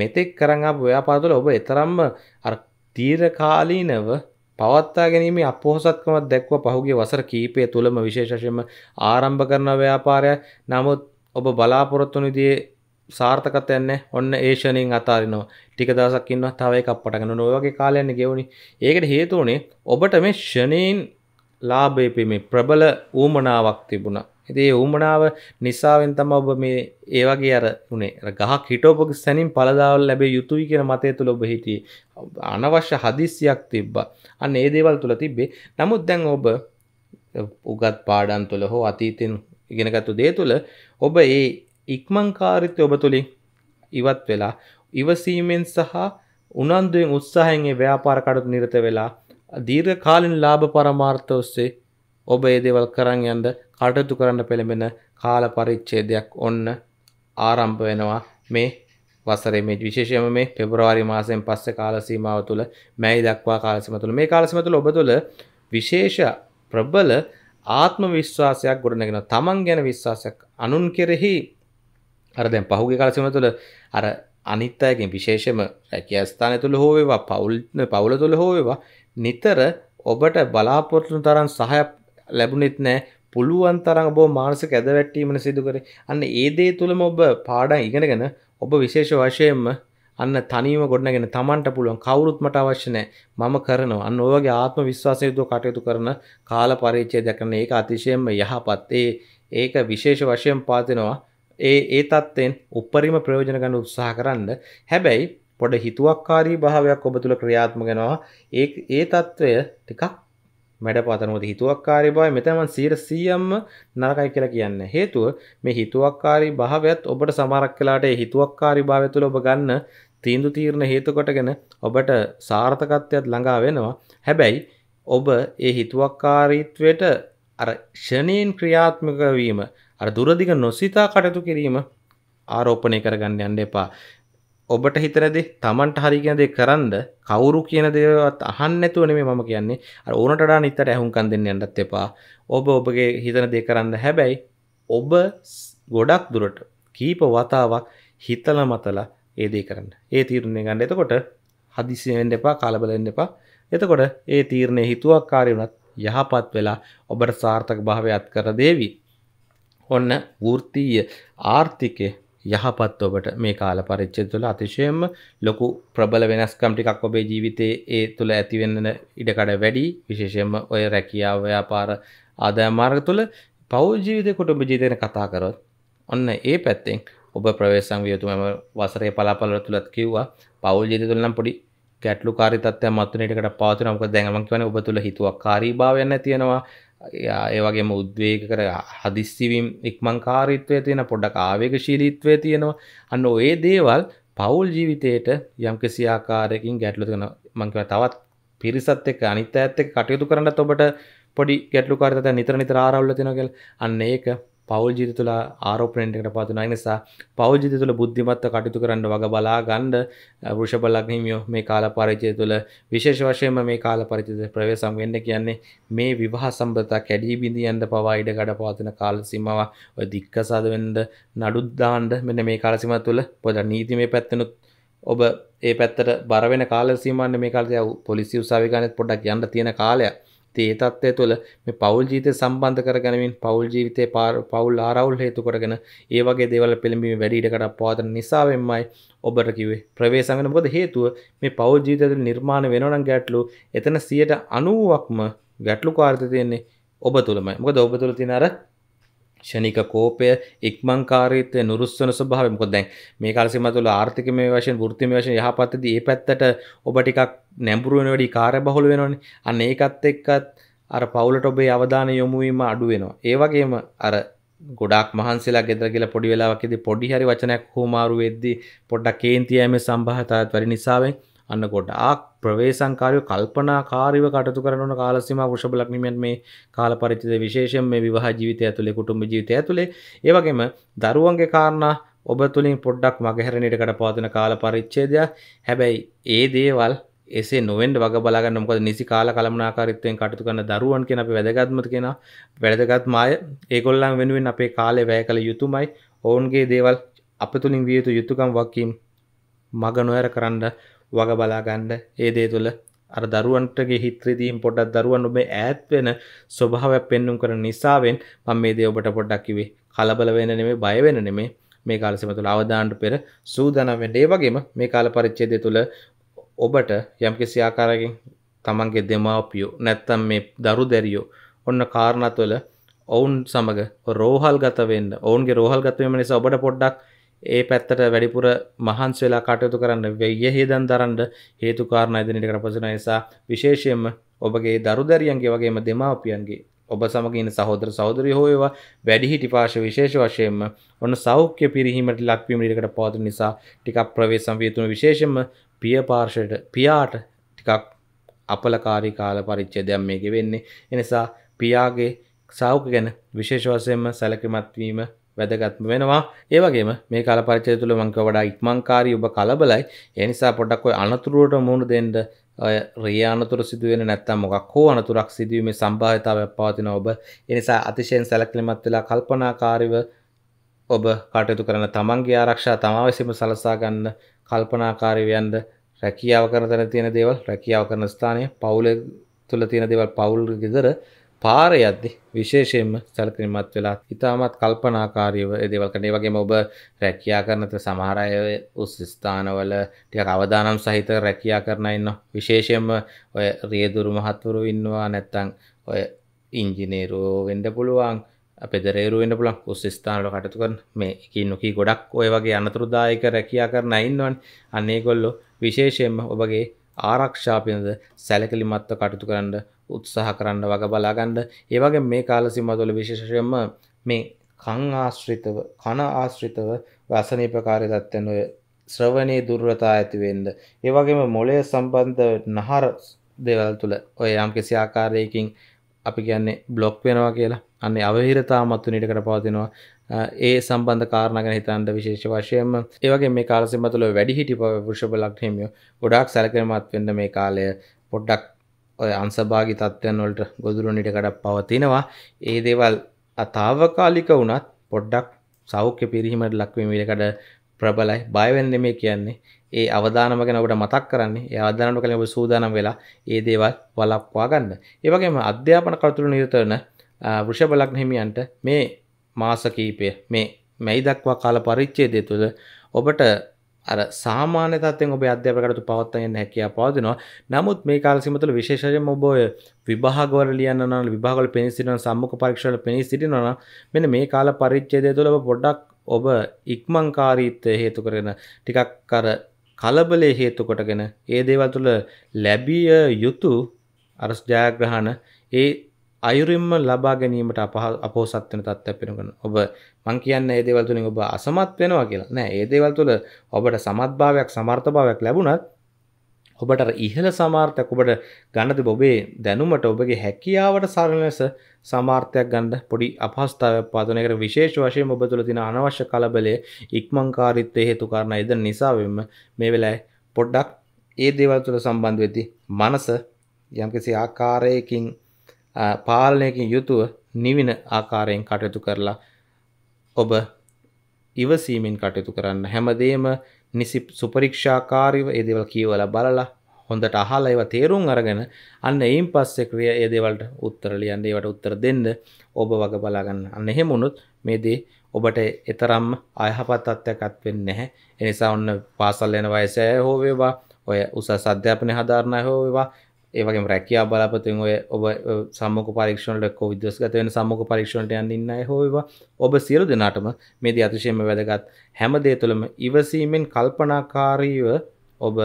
S1: මෙතෙක් කරඟ ව්‍යාපාතුල ඔබ එතරම්ම තීරකාලීනව පවත්තා ගැනීම අපොහසත්කමත් දැක්ව පහුගේ වසර කීපය තුළම විශේෂශයම ආරම්භ කරන ව්‍යාපාරය නමුත් ඔබ බලාපොරොත්තුනිදේ සාර්ථකතයන්නේ ඔන්න ඒෂණයෙන් අතාරිනවා ටික දසක් ඉන්න තව එකක් පටගෙන නොවගේ කාලයන්න ගෙවුණි ඒකට හේතුවනේ ඔබට මේ ෂණයෙන් ලාභයපීමේ ප්‍රබල ඌමනාවක් තිබුණා ඉතිේ ඌමනාව නිසාවෙන් තම ඔබ මේ ඒවගේ අර උනේ ගහ හිටෝපක සැනින් පලදාවල් ලැබේ යුතුයි කියෙන මතය තුළ ඔබ හිටිය අනවශ්‍ය හදිසියක් තිබ්බ අන්න ඒ දේවල් තුළ තිබ්බේ නමුත් දැන් ඔබ උගත් පාඩන් තුළ හෝ අතීතෙන් ඉගෙනගත්තු දේ තුළ ඔබ ඒ ඉක්මංකාරිත්‍ය ඔබ තුළින් ඉවත් වෙලා ඉවසීමෙන් සහ උනන්දුවෙන් උත්සාහන්ගේ ව්‍යාපාර කඩුතු නිරත වෙලා දීර්ඝ කාලින් ලාභ පරමාර්ථ ඔස්සේ ඔබ ඒ දේවල් කරන් යන්න කටයුතු කරන්න පෙළඹෙන කාල පරිච්ඡේදයක් ඔන්න ආරම්භ වෙනවා මේ වසරේ මේ විශේෂයෙන්ම මේ පෙබරවාරි මාසයෙන් පස්සේ කාල සීමාව තුළ මැයි දක්වා කාල සීමාව තුළ මේ කාල සීමාව තුළ ඔබ තුළ විශේෂ ප්‍රබල ආත්ම විශ්වාසයක් ගොඩනගෙන තමන් ගැන විශ්වාසයක් අනුන් කෙරෙහි අර දැන් පහුගේ කලසිම තුළ අර අනිත් අයගෙන් විශේෂම රැකියස්ථාන තුළ හෝවේවා පවුල් පවුල තුළ හෝවේවා නිතර ඔබට බලාපොරතුන තරන් සහය ලැබුණෙත් නෑ පුළුවන් තරම් ඔබ මානසික ඇදවැටීමන සිදු කරේ අන්න ඒ දේ තුළම ඔබ පාඩම් ඉගෙනගෙන ඔබ විශේෂ වශයෙන්ම අන්න තනීම ගොඩනගෙන තමන්ට පුළුවන් කවුරුත් මට අවශ්‍ය නැහැ මම කරනවා අන්න ඔයගේ ආත්ම විශ්වාසය යුතුව කටයුතු කරන කාල පරිච්ඡේදයක් කරන ඒක අතිශයම යහපත් ඒ ඒක විශේෂ වශයෙන් පාතිනවා ඒ ඒ තත්ත්වෙන් උපරිම ප්‍රයෝජන ගන්න උත්සාහ කරන්න හැබැයි පොඩ හිතුවක්කාරී භාවයක් ඔබ තුළ ක්‍රියාත්මගෙනවා ඒ ඒ තත්ත්වය ටිකක් මැඩ පතනොද හිතුවක්කාරි බව මෙතමන් සීර සියම්ම නරකයි කියලා කියන්න හේතුව මේ හිතුවක්කාරි භාවයත් ඔබට සමරක් කලාට හිතුවක්කාරි භාවය තුළ ඔබ ගන්න තීන්දු තීරණ හේතු කොටගෙන ඔබට සාර්ථකත්වයක් ළඟා වෙනවා හැබැයි ඔබ ඒ හිතුවක්කාරීත්වයට අර ෂණීන් ක්‍රියාත්මක වීම අර දුරදිග නොසිතා කටයුතු කිරීම ආරෝපණය කරගන්න යන්න එපා. ඔබට හිතන දේ Tamanට හරි කියන දේ කරන්ද කවුරු කියන දේවත් අහන්න නැතුව නෙමෙයි මම කියන්නේ. අර ඕනට වඩා නිතර ඇහුම්කන් දෙන්න යන්නත් එපා. ඔබ ඔබගේ හිතන දේ කරන්න හැබැයි ඔබ ගොඩක් දුරට කීප වතාවක් හිතල මතලා ඒ දේ කරන්න. ඒ තීරණය ගන්න. එතකොට හදිසි වෙන්න එපා, කලබල වෙන්න එපා. එතකොට ඒ තීරණය හිතුවක්කාරී වුණත් යහපත් වෙලා ඔබට සාර්ථක භාවයක් කර දෙවි. ඔන්න වෘත්තීය ආර්ථිකය යහපත් ඔබට මේ කාල පරිච්ඡේදය තුළ අතිශයම ලොකු ප්‍රබල වෙනස්කම් ටිකක් ඔබේ ජීවිතයේ ඒ තුළ ඇති වෙන්න ඉඩකඩ වැඩි විශේෂයෙන්ම ඔය රැකියාව ව්‍යාපාර ආදාය මාර්ග තුළ පෞද්ගල ජීවිතේ කුටුම්බ ජීවිතේ ගැන කතා කරොත් ඔන්න ඒ පැත්තෙන් ඔබ ප්‍රවේශ සංවියතුම වසරේ පලාපල තුලත් කිව්වා පෞද්ගල ජීවිතය තුළ නම් පොඩි ගැටලුකාරී තත්ත්වයක් මතුවෙන ඉඩකඩ පවතිනවා මොකද දැන් මම කියන්නේ ඔබ තුළ හිතුවක්කාරීභාවයක් නැතිනවා ඒ වගේම උද්වේග කර හදිස්සිවීම් ඉක්මං කාරීත්වය තියෙන පොඩ්ඩක් ආවේගශීලීත්වය තියෙනවා අන්න ඒ දේවල් පවුල් ජීවිතයට යම්කිසි ආකාරයකින් ගැටලු තියෙනවා මං කියනවා තවත් පිරිසත් එක්ක අනිත් අයත් එක්ක කටයුතු කරන්නත් ඔබට පොඩි ගැටලුකාරීතාවයක් නිතර නිතර ආරවුල තියෙනවා කියලා අන්න ඒක පවල් ජීත තුළ ආරෝපණයටට පාතුන නිසා පවල් ජිත තුළ බුද්ධිමත්ව කටයුතු කරන්න වග බලා ගණ්ඩ වෘෂබලක්නහිමියෝ මේ කාල පරිචය තුළ විශේෂ වශයම මේ කාල පරිචිත ප්‍රවේසම් වෙන්න කියන්නේ මේ විවාහ සම්බතා කැඩී බිඳියන්ට පවා ඉඩ ගඩ පාතින කාල සිමවා දික්කසාද වෙන්ඩ නඩුද්දාන්ඩ මෙන්න මේ කාලසිම තුළ පොද නීති මේ පැත්තනුත් ඔබ ඒ පැත්තට බරවෙන කාල සීමන්න මේ කාලය පොලිසි උසාවිගනත් පොඩක් යන්න තියෙන කාලයක් ඒ තත්ත්වය තුළ මේ පවුල් ජීවිතය සම්බන්ධ කරගැනීමෙන් පවුල් ජීවිතේ පවුල් ආරවුල් හේතු කරගෙන ඒ වගේ දේවල් පිළිඹීම වැඩි ඉඩකඩක් පවත්වන නිසාවෙන්මයි ඔබට කිව්වේ ප්‍රවේශම් වෙන මොකද හේතුව මේ පවුල් ජීවිතය තුළ නිර්මාණය වෙනවා නම් ගැටලු එතන 90%ක්ම ගැටලුකාරීත්වය තියෙන්නේ ඔබ තුළමයි. මොකද ඔබ තුළ තියෙන අර ෂණික කෝපය ඉක්මංකාරීත්වය නුරුස්සන ස්වභාවය මොකද දැන් මේ කාලසීමාව තුළ ආර්ථිකමය වශයෙන් වෘත්තිමය වශයෙන් යහපත්දී ඒ පැත්තට ඔබ ටිකක් නැඹුරුවෙන වැඩි කාරය බහුල වෙනවනි අන්න ඒකත් එක්කත් අර පවුලට ඔබේ අවධාන යොමුවීම අඩුවෙනවා ඒවගේම අර ගොඩක් මහන්සලා ගෙදර කියලා පොඩි වෙලාවකෙද පොඩි හරි වචනයක් හෝමාරු වෙද්දී පොඩ්ඩක් කේන්තියෑමේ සම්භාවිතාවත් වැඩි නිසාවෙන් අන්න ගොඩාක් ප්‍රවේශංකාරීව කල්පනාකාරීව කටයුතු කරන ඕන කාල සීමා වෘෂභ ලග්නිමෙන් මේ කාල පරිච්ඡේදය විශේෂයෙන් මේ විවාහ ජීවිතය ඇතුලේ කුටුම්බ ජීවිතය ඇතුලේ ඒ වගේම දරුවන්ගේ කාරණා ඔබ තුලින් පොඩ්ඩක් මගහැරෙන ඉඩකට පවතින කාල පරිච්ඡේදය හැබැයි ඒ දේවල් එසේ නොවෙන්ඩ වග බලාගන්න මොකද නිසි කාල කළමනාකාරිත්වයෙන් කටතු කරන දරුවන් කියෙන අපි වැදගත්මති කියෙන වැදගත්මාය ඒගොල්ලන් වෙනුවෙන් අපේ කාලය වැය කළ යුතුමයි ඔවුන්ගේ දේවල් අප තුළින් වියතු යුතුකම් වක්කීම් මග නොයර කරන්න වග බලාගණ්ඩ ඒ දේ තුළ අර දරුවන්ටගේ හිත්‍රදීම් පොඩත් දරුවන් ඔබේ ඇත්වෙන ස්වභාවයක් පෙන්නුම් කරන නිසාවෙන් මං මේ දේ ඔබට පොඩ්ඩක්කිවේ කලබල වෙන නෙමේ බයවෙන නෙමේ මේ කාලසම තුළ අවධාන්ට පෙර සූදනම් වැඩේ වගේම මේ කාල පරිච්චේදය තුළ ඔබට යම්කිසි ආකාරයකින් තමන්ගේ දෙමාපියෝ නැත්තම් මේ දරු දැරියෝ ඔන්න කාරණත්වල ඔවුන් සමඟ රෝහල් ගත වෙන්න ඔවුන්ගේ රෝහල් ගතවීම නිසා ඔබට පොඩ්ඩක් ඒ පැත්තට වැඩිපුර මහන්සි වෙලා කටයුතු කරන්න වෙය හේදන් දරන්න හේතුකාරණ ඉදිරියට කරපසන නිසා විශේෂයෙන්ම ඔබගේ දරු දැරියන්ගේ වගේම දෙමාපියන්ගේ ඔබ සමගින් සහෝදර සහෝදරය හෝයවා වැඩිහිටි පාශ විශේෂ වශයෙන්ම ඔන්න සෞඛ්‍ය පිරිහීමට ලක්වීමටකට පවතු නිසා ටිකක් ප්‍රවේ සංවේතුන විශේෂම පිය පාර්ශයට පියාට ටිකක් අපලකාරී කාල පරිච්චේදයක් මේක වෙන්නේ එනිසා පියාගේ සෞඛ්‍ය ගැන විශේෂ වශයෙන්ම සැලකිලිමත්වීම වැදගත්ම වෙනවා ඒ වගේම මේ කාල පරිච්ඡේදය තුළ මං කවඩා ඉක්මන්කාරී ඔබ කලබලයි ඒ නිසා පොඩ්ඩක් ඔය අනතුරුවට මුහුණ දෙන්න ඔය රියානතුර සිදුවෙන නැත්තම් මොකක් හෝ අනතුරක් සිදුවීමේ සම්භාවිතාවයක් පවතින ඔබ ඒ නිසා අතිශයින් සැලකිලිමත් වෙලා කල්පනාකාරීව ඔබ කටයුතු කරන තමන්ගේ ආරක්ෂා තමා විසින්ම සලසා ගන්න කල්පනාකාරීවයන්ද රැකියාව කරන තැන තියෙන දේවල් රැකියාව කරන ස්ථානය පවුල තුළ තියෙන දේවල් පවුල් ගෙදර පාරය අද්දි විශේෂයෙන්ම සැලකිලිමත් වෙලා ඉතාමත් කල්පනාකාරීව දේවල් කරන. ඒ වගේම ඔබ රැකියා කරනත සමහර අය උස් ස්ථානවල ටිකක් අවදානම් සහිත රැකියා කරන ඉන්නවා. විශේෂයෙන්ම ඔය රියදුරු මහත්වරු ඉන්නවා නැත්නම් ඔය ඉංජිනේරුවෝ වෙන්න පුළුවන්. පෙදරේරුවෙන්ට පුලන් උස් ස්ථානට කටතු කරන මේ එකින් නොකී ගොඩක් ඔය වගේ අනතුරුදායක රැකයා කරන ඉන්නවන් අන්නේ කොල්ලො විශේෂයෙන්ම ඔබගේ ආරක්ෂාපිනද සැලකලිමත්ව කටතු කරන්න උත්සාහ කරන්න වග බලාගණ්ඩ ඒවගේ මේ කාලසිම තුළ විශේෂයෙන්ම මේ කං ආශ්‍රිතව කණ ආශ්‍රිතව වසනීපකාරය තත්වන ඔය ශ්‍රවණය දුර්වතා ඇතිවෙන්ද ඒවගේම මොලය සම්බන්ධ නහර දෙවල් තුළ ඔය යම් කිසි ආකාරයකින් අපි කියන්නේ බ්ලොක් වෙනවා කියලා අන්නේ අවහිරතා මත්වනිටකට පවතිනවා ඒ සම්බන්ධ කාරණගෙන හිතන්ට විශේෂ වශයෙන්ම ඒවගේ මේ කාලසිම තුළ වැඩිහිටි පුෂභ ලක්හිමියෝ ගොඩක් සැලකරමත් වෙන්න මේ කාලය පොඩ්ඩක් ඔය අන්සභාගි තත්ත්වයන් වලට ගොදුරුණිටකට පවතිනවා ඒ දේවල් අතාවකාලික වුණත් පොඩ්ඩක් සෞඛ්‍ය පිරිහීමට ලක්වීම විලකඩ ප්‍රබලයි බයවෙන්න මේ කියන්නේ ඒ අවධානම ගැන ඔබට මතක් කරන්නේ ඒ අවධානම කලින් ඔබ සූදානම් වෙලා ඒ දේවල් වළක්වා ගන්න. ඒ වගේම අධ්‍යාපන කටයුතු නිරත වෙන වෘෂභ ලග්න හිමියන්ට මේ මාස කිහිපය මේ මැයි දක්වා කාල පරිච්ඡේදය තුළ ඔබට අර සාමාන්‍ය තත්ත්වයෙන් ඔබේ අධ්‍යාපන කටයුතු පවත්වා යන්න හැකියාව පවතිනවා. නමුත් මේ කාල සීම තුළ විශේෂයෙන්ම ඔබ ඔය විභාගවල ලියන්න නම් විභාගවල පෙනී සිටින සම්මුඛ පරීක්ෂාවල පෙනී සිටිනවා නම් මෙන්න මේ කාල පරිච්ඡේදය තුළ ඔබ පොඩ්ඩක් ඔබ ඉක්මන්කාරීත්වය හේතු කරගෙන ටිකක් අර කලබලේ හේතු කොටගෙන ඒ දේවල් තුළ ලැබිය යුතු අර ජයග්‍රහණ ඒ අයුරින්ම ලබා ගැනීමට අපහ අපෝසත් වෙන තත්ත්වයක් වෙනකන් ඔබ මං කියන්නේ මේ දේවල් තුලින් ඔබ අසමත් වෙනවා කියලා නෑ මේ දේවල් තුල ඔබට සමත්භාවයක් සමර්ථභාවයක් ලැබුණත් ඔබට ඉහළ සමාර්ථයක් ඔබට ගන්නති ඔබේ දැනුමට ඔබගේ හැකියාවට සරල ලෙස සමාර්ථයක් ගන්න පොඩි අපහස්ථාවක් පාදනයකට විශේෂ වශයෙන් ඔබ තුළ තියෙන අනවශ්‍ය කලබලය ඉක්මන්කාරීත්වය හේතු කරන ඉදන් නිසා වෙන්න මේ වෙලාවේ පොඩ්ඩක් ඒ දේවල් තුළ සම්බන්ධ වෙති මනස යම්කිසි ආකාරයකින් පාලනයකින් යුතුව නිවින ආකාරයෙන් කටයුතු කරලා ඔබ ඉවසීමෙන් කටයුතු කරන්න හැමදේම නිසි සුපරීක්ෂාකාරීව ඒ දේවල් කියවලා බලලා හොඳට අහලා ඒවා තේරුම් අරගෙන අන්න එයින් පස්සේ ක්‍රියා ඒ දේවල්ට උත්තර ලියන්න ඒවට උත්තර දෙන්න ඔබ වග බලා ගන්න. අන්න එහෙම වුණොත් මේ දේ ඔබට එතරම්ම අයහපත් තත්ත්වයක්වත් වෙන්නේ නැහැ. ඒ නිසා ඔන්න පාසල් යන වයස හෝ වේවා, ඔය උසස් අධ්‍යාපනය හදාරන අය හෝ වේවා, ඒවගේ රැකයා බලපතින් ඔය ඔබ සම්මක පරීක්ෂණට විදස්ගත වෙන සම්මක පරීක්ෂණට යන්න ඉන්න හෝවා ඔබ සියලු දෙනාටම මේද අතිශයම වැදගත් හැමදේ තුළම ඉවසීමෙන් කල්පනාකාරීව ඔබ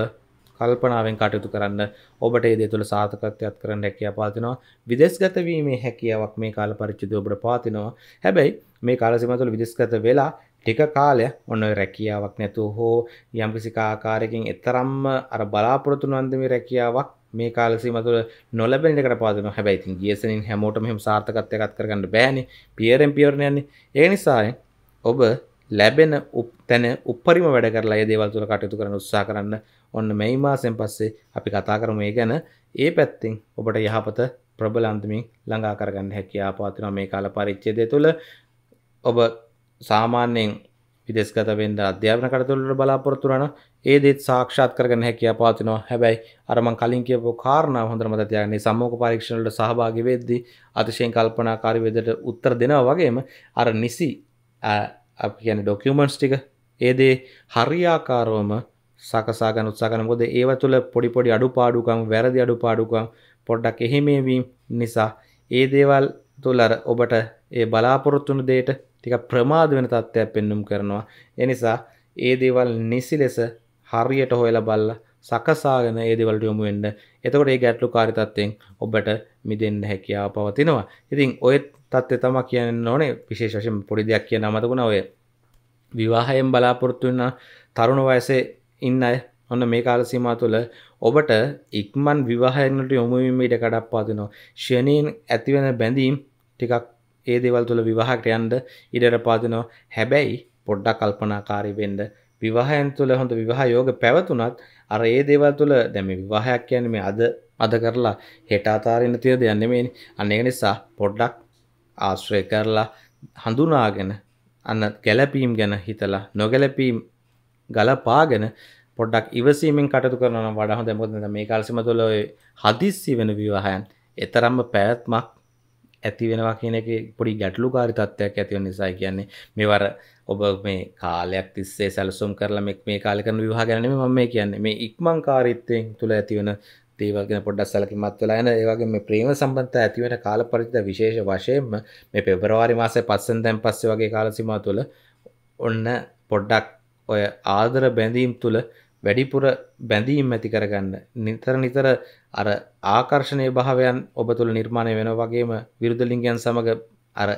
S1: කල්පනාවෙන් කටයුතු කරන්න ඔබට ඒදේ තුළ සාධකත්වයක් කරන්න හැකිය පාතිනවා විදෙස්ගතවීමේ හැකියාවක් මේ කාල පරිච්චිද ඔබට පාතිනවා හැබැයි මේ කාලසිම තුළ විදෙස්ගත වෙලා ටික කාලය ඔන්න රැකියාවක් නැතු හෝ යම්කිසි ආකාරයකින් එතරම්ම අර බලාපොරොතුනන්දම රැකියාවක් මේ කාලසීම තුළ නොලැබෙන එකට පාදන හැබැයි ඉතින් GSN හැමෝටම එහෙම සාර්ථකත්වයක් කරගන්න බෑනේ පියරෙන් පියරන යන්නේ ඒ නිසා ඔබ ලැබෙන තැන උපරිම වැඩ කරලා ඒ දේවල් තුළ කටයුතු කරන්න උත්සාහ කරන්න ඔන්න මේ මාසෙන් පස්සේ අපි කතා කරමු ඒ ගැන ඒ පැත්තෙන් ඔබට යහපත ප්‍රබල අන්දමින් ළඟා කරගන්න හැකියාව පවතිනවා මේ කාල පරිච්ඡේදය තුළ ඔබ සාමාන්‍යයෙන් විදෙස්ගත වෙන්න අධ්‍යාපන කටයුතු වල බලාපොරොත්තු වෙනවා ඒ දෙත් සාක්ෂාත් කරගන්න හැකියාව පවතිනවා. හැබැයි අර මම කලින් කියපු කාරණාව හොඳට මතක තියාගන්න. මේ සම්මෝක පරීක්ෂණ වලට සහභාගී වෙද්දී අතිශයින් කල්පනාකාරී විදිහට උත්තර දෙනවා වගේම අර නිසි අපි කියන්නේ ડોකියුමන්ට්ස් ටික ඒ දේ හරියාකාරවම සකසා ගන්න උත්සාහ කරන මොකද ඒව තුළ පොඩි පොඩි අඩුපාඩුකම් වැරදි අඩුපාඩුකම් පොඩ්ඩක් එහෙමේවීම නිසා ඒ දේවල් තුළ ඔබට ඒ බලාපොරොත්තු වෙන දෙයට ටිකක් ප්‍රමාද වෙන තත්ත්වයක් පෙන්눔 කරනවා. ඒ නිසා ඒ දේවල් නිසි ලෙස හරියට හොයල බල්ල සකසාගෙන ඒදවලට යොමු වෙන්න එතකොට ඒ ගැටලු කාරිතත්වයෙන් ඔබට මිදෙන්න්න හැකියාව පවතිනවා ඉතින් ඔය තත්ත්ය තම කියන්න ඕනේ විශේෂයෙන් පොඩි දෙයක් කිය නමතකුණ ඔය විවාහයෙන් බලාපොරොත්තු වන්න තරුණ වයසේ ඉන්න අය ඔන්න මේ කාල සීමා තුළ ඔබට ඉක්මන් විවාහයනට යොමුවීම ඉට කඩක්පාතිනවා ශනයෙන් ඇතිවෙන බැඳීම් ටිකක් ඒ දෙවල් තුළ විවාහට යන්ඩ ඉඩර පාතිනවා හැබැයි පොඩ්ඩක් කල්පනාකාරි වෙන්ඩ විවාහයන් තුළ හොඳ විවාහ යෝග පැවතුනත් අර ඒ දේවල් තුළ දැම විවාහයක් කියන මේ අද අද කරලා හෙට අතාරන්න තිය දෙයන්න මේ අන්න එක නිසා පොඩ්ඩක් ආශ්‍රය කරලා හඳුනාගෙන අන්න ගැලපීම් ගැන හිතලා නොගැලපීම් ගලපාගෙන පොඩ්ඩක් ඉවසීමෙන් කටතු කරන වඩහ දැමුද මේ කාල්සිම තුළ හදිස්සි වෙන විවාහයන් එතරම්ම පැවැත්මක් ඇති වෙනවා කියන එක පොඩි ගැටලු කාරිතත්වයක් ඇතිව නිසා කියන්නේ මෙවර ඔබ මේ කාලයක් තිස්සේ සැලසුම් කරලා මෙක් මේ කාලෙ කරන විවාහ ගැන නෙමෙයි මම මේ කියන්නේ මේ ඉක්මන්කාරීත්වයෙන් තුල ඇතිවන දේවල් ගැන පොඩ්ඩක් සැලකිලිමත් වෙලා යන ඒ වගේ මේ ප්‍රේම සම්බන්ධතා ඇති වෙන කාල පරිච්ඡේද විශේෂ වශයෙන්ම මේ පෙබරවාරි මාසේ 5 වෙනිදාන් පස්සේ වගේ කාල සීමාව තුළ ඔන්න පොඩ්ඩක් ඔය ආදර බැඳීම් තුළ වැඩිපුර බැඳීම් ඇති කරගන්න නිතර නිතර අර ආකර්ෂණය භාවයන් ඔබ තුළ නිර්මාණය වෙන වගේම විරුද්ධ ලිංගයන් සමග අර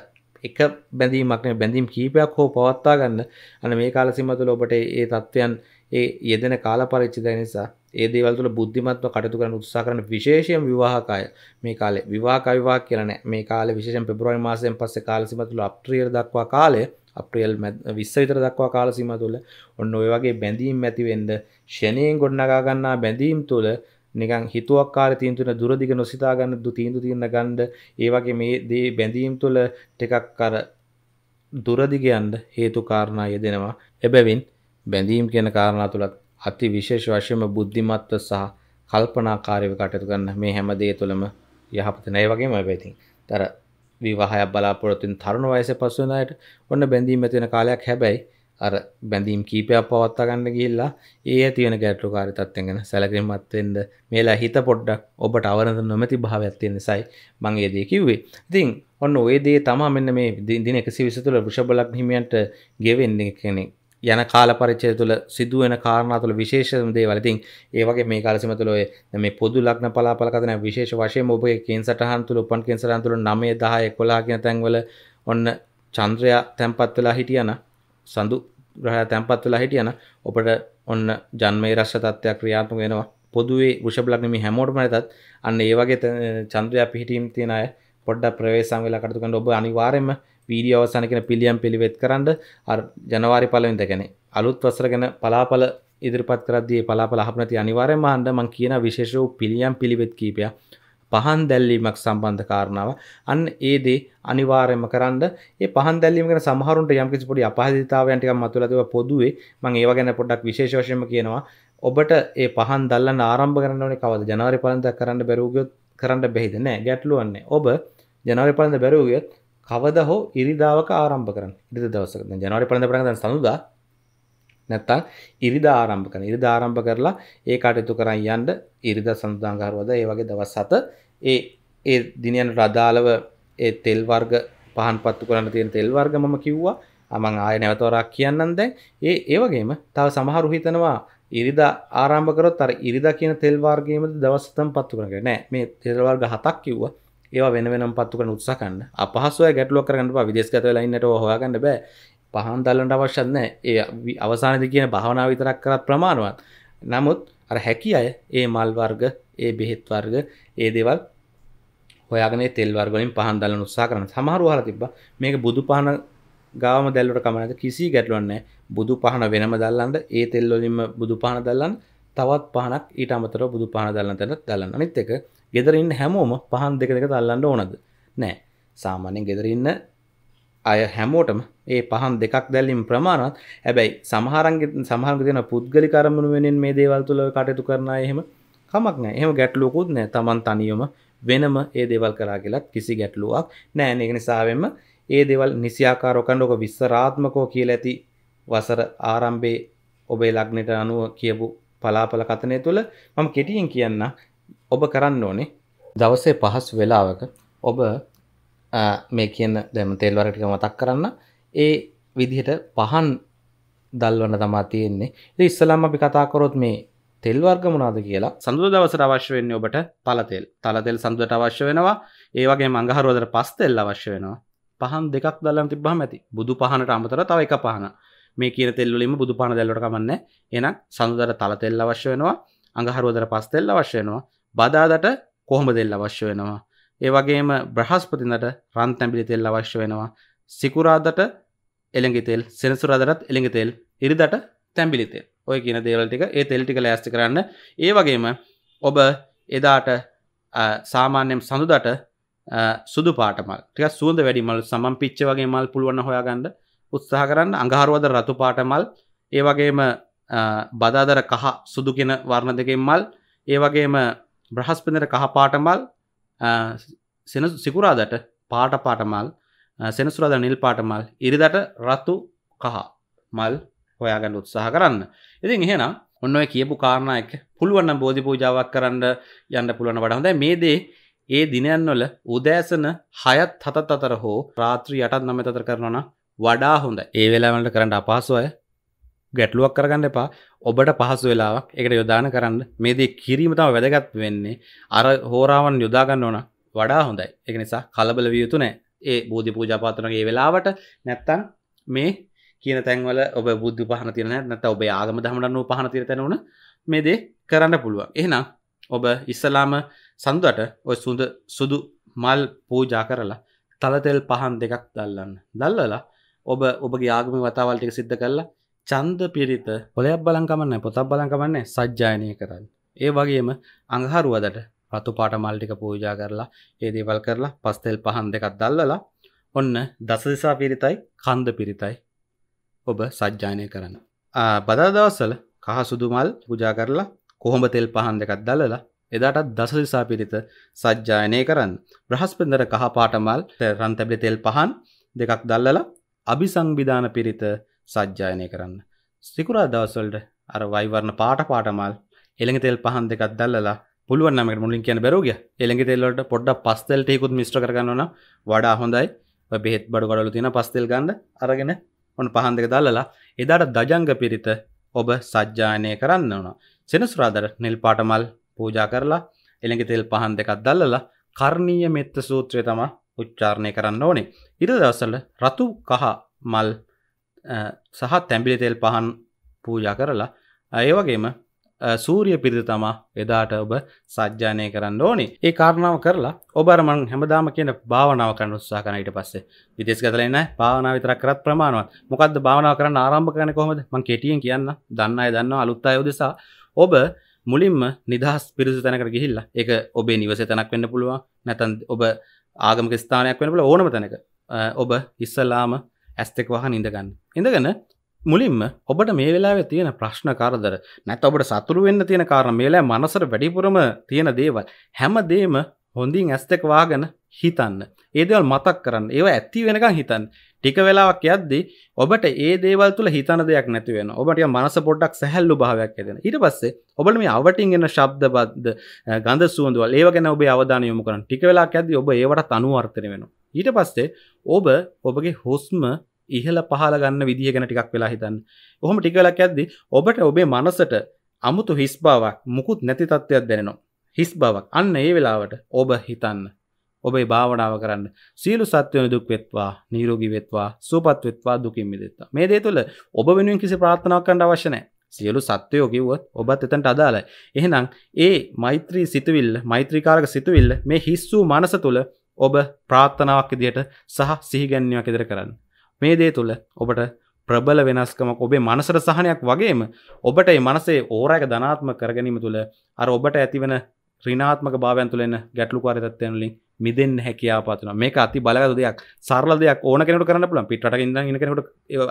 S1: එක බැඳීමක්න බැඳීම් කීපයක් හෝ පවත්තා ගන්න අන මේ කාලසිමතුල ඔබට ඒ තත්ත්වයන් ඒ යෙදෙන කාල පරිච්චිද නිසා ඒ දේවල්තුල බුද්ධිමත්ව කටතු කරන උත්සා කරන විශේෂයෙන් විවාහකාය මේ කාලේ විවාහ විවාහ කියලන මේ කාල විශෂෙන් පෙබරයි මාසයෙන් පස්සේ කාලසිමතුල අප්‍රියර් දක්වා කාලය අප්‍රියල් විස්සවිතර දක්වා කාලසිම තුළ ඔන්න ඔය වගේ බැඳීම් ඇතිවෙන්ද ෂනයෙන් ගොඩනගා ගන්නා බැඳීම් තුළ නිකන් හිතුවක්කාර තීන්තුන දුරදිග නොසිතා ගන්න දු තීන්දු තියන්න ගණ්ඩ ඒවගේ මේ දේ බැඳීම් තුළ ටෙකක් කර දුරදිගයන්ට හේතුකාරණා යෙදෙනවා එබැවින් බැඳීම් කියන කාරණා තුළත් අති විශේෂ වශයම බුද්ධිමත්ව සහ කල්පනාකාරයව කටයුතු ගන්න මේ හැම දේ තුළම යහපත නෑ වගේම පැතින් තර විවාහයක් බලාපොරොත්තුන් තරුණ වයස පස්සුවනයට ඔන්න බැඳීම ඇතින කාලයක් හැබැයි අර බැඳීම් කීපයක් පවත්වා ගන්න ගිහිල්ලා ඒ ඇති වෙන ගැටලුකාරී තත්ත්වෙන් ගැන සැලකිලිමත් වෙන්න මේලා හිත පොඩ්ඩක් ඔබට අවරද නොමැති භාවයක් තියෙන නිසායි මම ඒ දේ කිව්වේ. ඉතින් ඔන්න ওই දේ තමයි මෙන්න මේ දින 120 තුළ වෘෂභ ලග්න හිමියන්ට ගෙවෙන්නේ කෙනෙක්. යන කාල පරිච්ඡේදය තුළ සිදුවෙන කාරණා තුළ විශේෂම දේවල්. ඉතින් ඒ වගේ මේ කාල සීම තුළ ඔය මේ පොදු ලග්න පලාපල කතන විශේෂ වශයෙන් ඔබේ කේන්සටහන් තුළ උපන් කේන්සටහන් තුළ 9 10 11 කියන තැන්වල ඔන්න චන්ද්‍රයා තැන්පත් වෙලා හිටියන සඳු ග්‍රහය තැන්පත් වෙලා හිටියන ඔබට ඔන්න ජන්මයේ රශ්‍ය තත්ත්වයක් ක්‍රියාත්මක වෙනවා පොදුවේ වෘෂභ ලග්නෙමි හැමෝටම නැතත් අන්න ඒ වගේ චන්ද්‍රයා පිහිටීම් තියෙන අය පොඩ්ඩක් ප්‍රවේශම් වෙලා කටයුතු කරන ඔබ අනිවාර්යයෙන්ම වීඩියෝ අවසන් කරන පිළියම් පිළිවෙත් කරන්න අර ජනවාරි පළවෙනිදා කියන්නේ අලුත් වසර ගැන පලාපල ඉදිරිපත් කරද්දී මේ පලාපල අහපු නැති අනිවාර්යයෙන්ම අහන්න මම කියන විශේෂ වූ පිළියම් පිළිවෙත් කීපයක් පහන් දැල්ලීමක් සම්බන්ධ කාරණාව අන්න ඒ දේ අනිවාර්යයෙන්ම කරන්න. ඒ පහන් දැල්ලීම ගැන සමහරුන්ට යම්කිසි පොඩි අපහසුතාවයන් ටිකක් මතුවලා තිබුණා පොදුවේ. මම ඒව ගැන පොඩ්ඩක් විශේෂ වශයෙන්ම කියනවා. ඔබට ඒ පහන් දැල්ලන්න ආරම්භ කරන්න ඕනේ කවද? ජනවාරි පළඳක් කරන්න බැරුව කරන්න බැහිද? නෑ ගැටලුවන්නේ. ඔබ ජනවාරි පළඳ බැරුව කවද හෝ ඉරිදාවක ආරම්භ කරන්න ඉරිද දවසක ජනවාරි පළඳ පටන් දැන් සඳුදා නැත්තම් ඉරිදා ආරම්භ කරන ඉරිදා ආරම්භ කරලා ඒ කටයුතු කරන් යන්න ඉරිදා සඳුදාංගාරවද ඒ වගේ දවස් 7 ඒ ඒ දිනයන්ට අදාළව ඒ තෙල් වර්ග පහන් පත්තු කරන්න තියෙන තෙල් වර්ග මම කිව්වා අමං ආය නැවතවරක් කියන්නන් දැන් ඒ ඒවගේම තව සමහරු හිතනවා ඉරිදා ආරම්භකරොත් අර ඉරිදා කියන තෙල් වර්ගයේම දවස්තම් පත්තු කරගෙන නෑ මේ තෙල් වර්ග හතක් කිව්වා ඒවා වෙන වෙනම් පත්තු කරන උත්සාහ කරන්න අපහසුව ගැටලුවක් කරගන්න බා විදේශගත වෙලා ඉන්නට හොයාගන්න බෑ පහන් දල්ලන්න අවශ්‍යත් නෑ ඒ අවසානයේදී කියන භාවනාව විතරක් කරත් ප්‍රමාණවත් නමුත් අර හැකි අය ඒ මල් වර්ග ඒ බෙහෙත් වර්ග ඒ දේවල් හොයාගෙන තෙල්වර්ගලින් පහන් දල්ල උත්සා කරන සමහරුහර තිබ මේක බුදු පහන ගාම දැල්ලට කමනද කිසි ගැටලුවන්න බුදු පහන වෙනම දල්ලන්ද ඒ තෙල්ලොලින්ම බුදු පහන දල්ලන් තවත් පහනක් ඊට අමතර බුදු පහන දල්ලන් තැන දල්ලන්න අනිත් එක ගෙදරන්න හැමෝම පහන් දෙක දෙක දල්ලන්න ඕනද නෑ සාමාන්‍යෙන් ගෙදරන්න අය හැමෝටම ඒ පහන් දෙකක් දැල්ලින් ප්‍රමාණත් හැබැයි සමහරන්ගේ සමහග තියන පුද්ගලි කරමුණුවෙනින් මේ දේවල් තුළ කටයුතු කරන එහෙම කමක් නෑ එහම ගැටලුකුත් නෑ තමන් තනියම වෙනම ඒ දෙවල් කරා කියලත් කිසි ගැටලුවක් නෑ ඒක නිසාවෙන්ම ඒ දෙවල් නිසියාකාරෝකණ්ඩෝක විස්සරාත්මකෝ කියල ඇති වසර ආරම්භේ ඔබේ ලක්නට අනුව කියපු පලාපල කතනය තුළ මම කෙටියෙන් කියන්න ඔබ කරන්න ඕනේ දවසේ පහස් වෙලාවක ඔබ මේ කියන්න දැම තෙල්වරටික මතක් කරන්න ඒ විදිහට පහන් දල්වන්න තමා තියෙන්නේ ඉස්සලම් අපි කතාකොරොත් මේ තෙල් වර්ගමනාද කියලා සඳු දවසට අවශ්‍ය වෙන්න ඔබට තලතෙල් තලතෙල් සඳුවට අවශ්‍ය වෙනවා ඒවගේ මංගහරුවදර පස් තෙල් අවශ්‍ය වෙනවා පහන් දෙකක් දල්ලම් තිබ්බහම ඇති බුදු පහනට අමතර තව එක පහන මේ කියන තෙල්වලින්ම බුදු පහන දැල්ලට කමන්න එහෙනම් සඳුදර තලතෙල් අවශ්‍ය වෙනවා අඟහරුවදර පස් තෙල් අවශ්‍ය වෙනවා බදාදට කොහොම දෙල් අවශ්‍ය වෙනවා ඒ වගේම බ්‍රහස්පතිනට රන් තැඹිලි තෙල් අවශ්‍ය වෙනවා සිකුරාදට එළඟි තෙල් සෙනසුරාදටත් එළඟි තෙල් ඉරිදට තැඹිලි තෙල් ඔය කියන දේවල්ටික ඒ තෙල්ටික ලෑස්ති කරන්න ඒ වගේම ඔබ එදාට සාමාන්‍යයෙන් සඳුදට සුදු පාටමල් ටික සුවඳ වැඩිමල් සමන් පිච්ච වගේ මල් පුළුවන් හොයාගන්න උත්සාහ කරන්න අඟහරුවද රතු පාටමල් ඒ වගේම බදාදර කහ සුදු කෙන වර්ණ දෙකෙන් මල් ඒ වගේම බ්‍රහස්පිඳර කහ පාටමල් සෙන සිකුරාදට පාට පාටමල් සෙනසුරාද නිල් පාටමල් ඉරිදට රතු කහ මල් හොයාගන්න උත්සාහ කරන්න ඉතින් එහෙනම් ඔන්න ඔය කියපු කාරණා එක පුළුවන් බෝධි පූජාවක් කරන්න යන්න පුළුවන් වඩා හොඳයි මේ දේ ඒ දිනයන්වල උදෑසන 6ත් 7ත් අතර හෝ රාත්‍රී 8ත් 9ත් අතර කරනවා නම් වඩා හොඳයි. ඒ වෙලාවවලට කරන්න අපහසු අය ගැටලුවක් කරගන්න එපා. ඔබට පහසු වෙලාවක් ඒකට යොදාන කරන්න. මේ දේ කිරීම තමයි වැදගත් වෙන්නේ. අර හෝරාවන් යොදා ගන්න ඕන වඩා හොඳයි. ඒක නිසා කලබල විය යුතු නැහැ. ඒ බෝධි පූජා පාත්‍රණගේ වෙලාවට නැත්තම් මේ කියන තැන්වල ඔබ බුද්ධ පහන තියන නැත ඔබ ආගම දහමටන්න පහන තිර තැනවන මේදේ කරන්න පුළුවන් එහෙනම් ඔබ ඉස්සලාම සඳුවට ඔය සුඳ සුදු මල් පූජා කරලා තලතෙල් පහන් දෙකක් දල්ලන්න දල්ලලා ඔබ ඔබගේ ආගම වතාවල්ටික සිද්ධ කරලා චන්ද පිරිත පොලයක් බලංකමන්න පොතක් බලංකමන්නේ සජ්ජායනය කරන්න ඒ වගේම අඟහරුවදට රතු පාට මල්ටික පූජා කරලා ඒදේවල් කරලා පස්තෙල් පහන් දෙකක් දල්ලලා ඔන්න දසදිසා පිරිතයි කන්ද පිරිතයි ඔබ සජ්ජානය කරන්න. බදා දවස්සල කහ සුදුමල් පුජා කරලා කොහොඹ තෙල් පහන් දෙකක් දල්ලලා එදාටත් දසදිසා පිරිත සජ්ජායනය කරන්න. බ්‍රහස්පෙන්දර කහ පාටමල් රන්තැබලි තෙල් පහන් දෙකක් දල්ලලා අභි සංවිධාන පිරිත සජ්ජායනය කරන්න. සිකුරා දවස්වලට අර වයිවරණ පාට පාටමල් එළඟ තෙල් පහන් දෙකක් දල්ලලා පුළුවන්න්නමට මුලින් කියන බැරෝගිය එළඟ තෙල්ලට පොඩ්ඩ පස්තෙල්ට යෙකුත් මිස්ට්‍ර කරගන්නන වඩා හොඳයි බෙහෙත් බඩු ගඩලු තියෙන පස්තෙල් ගන්න අරගෙන ඔන්න පහන්දක දල්ලලා එදාට දජංග පිරිත ඔබ සජ්ජායනය කරන්න ඕන. සෙනසුරාදර නිල් පාටමල් පූජා කරලා එළඟ තෙල් පහන් දෙකක් දල්ලලා කර්ණීය මෙත්ත සූත්‍රය තම උච්චාරණය කරන්න ඕනේ. ඉර දවසල රතු කහ මල් සහ තැඹිලි තෙල් පහන් පූජා කරලා ඒ වගේම සූරිය පිරිදි තමා එදාට ඔබ සජ්ජානය කරන්න ඕනේ ඒ කාරණාව කරලා ඔබරමන් හැමදාම කියන භාවනාව කරන්න උත්සා කරන ඊට පස්සේ විදේශ ගතලා ඉන්න භාවනාව විතරක් කරත් ප්‍රමාණවත් මොකද්ද භාවනාව කරන්න ආරම්භ කරන්නේ කොහොමද මම කෙටියෙන් කියන්න දන්න අය දන්නවා අලුත් අය උදෙසා ඔබ මුලින්ම නිදහස් පිරිසු තැනකට ගිහිල්ලා ඒක ඔබේ නිවසේ තැනක් වෙන්න පුළුවන් නැත්නම් ඔබ ආගමික ස්ථානයක් වෙන්න පුළුවන් ඕනම තැනක ඔබ ඉස්සලාම ඇස් දෙක වහන් ඉඳගන්න ඉඳගෙන මුලින්ම ඔබට මේ වෙලාවෙ තියෙන ප්‍රශ්න කරදර නැත ඔබට සතුරු වෙන්න තියෙන කාරණ මේලා මනසර වැඩිපුරම තියෙන දේවල් හැමදේම හොඳින් ඇස් දෙක වාගෙන හිතන්න. ඒ දේවල් මතක් කරන්න. ඒව ඇති වෙනකන් හිතන්න. ටික වෙලාවක් යද්දී ඔබට ඒ දේවල් තුල හිතන දෙයක් නැති වෙනවා. ඔබට මනස පොඩ්ඩක් සැහැල්ලු භාවයක් ඇතිවෙනවා. ඊට පස්සේ ඔබට මේ අවටින් එන ශබ්ද බද්ද ගඳ සුවඳවල් ඒව ගැන ඔබේ අවධානය යොමු කරන්න. ටික වෙලාවක් යද්දී ඔබ ඒවට අනුවර්තනය වෙනවා. ඊට පස්සේ ඔබ ඔබගේ හුස්ම ඉහල පහල ගන්න විදිහ ගැන ටිකක් වෙලා හිතන්න ඔහොම ටිකලක් ඇද්දි ඔබට ඔබේ මනසට අමුතු හිස් බාවක් මුකුත් නැති තත්ත්වයක් දැනෙනවා හිස් බවක් අන්න ඒ වෙලාවට ඔබ හිතන්න ඔබේ භාවනාව කරන්න සීලු සත්‍යවන දුක් වෙත්වා නීරෝගී වෙත්වා සූපත් වෙත්වා දුකින් මිදෙත්වා මේ දේ තුළ ඔබ වෙනුවෙන් කිසි ප්‍රාර්ථනාවක් කරන්න අවශ්‍ය නැහැ සියලු සත්වයෝ කිව්වොත් ඔබත් එතනට අදාළයි. එහෙනම් ඒ මෛත්‍රී සිතුවිල්ල, මෛත්‍රීකාරක සිතුවිල්ල මේ හිස්සූ මනස තුළ ඔබ ප්‍රාර්ථනාවක් විදියට සහ සිහිගැන්වීමක් ඉදිරිය කරන්න. මේ දේ තුළ ඔබට ප්‍රබල වෙනස්කමක් ඔබේ මනසර සහනයක් වගේම ඔබට මනසේ ඕරයක ධනාත්ම කරගනීම තුළ අර ඔබට ඇතිවන රිනාත්මක භාවයන් තුළෙන ගැටලුකාරතත්වයනුලින් මිදෙන් හැකියාපත්න මේ අති බලද දෙයක් සරල දෙයක් ඕන කෙනට කරන්න පුලන් පිට ඉද කෙනට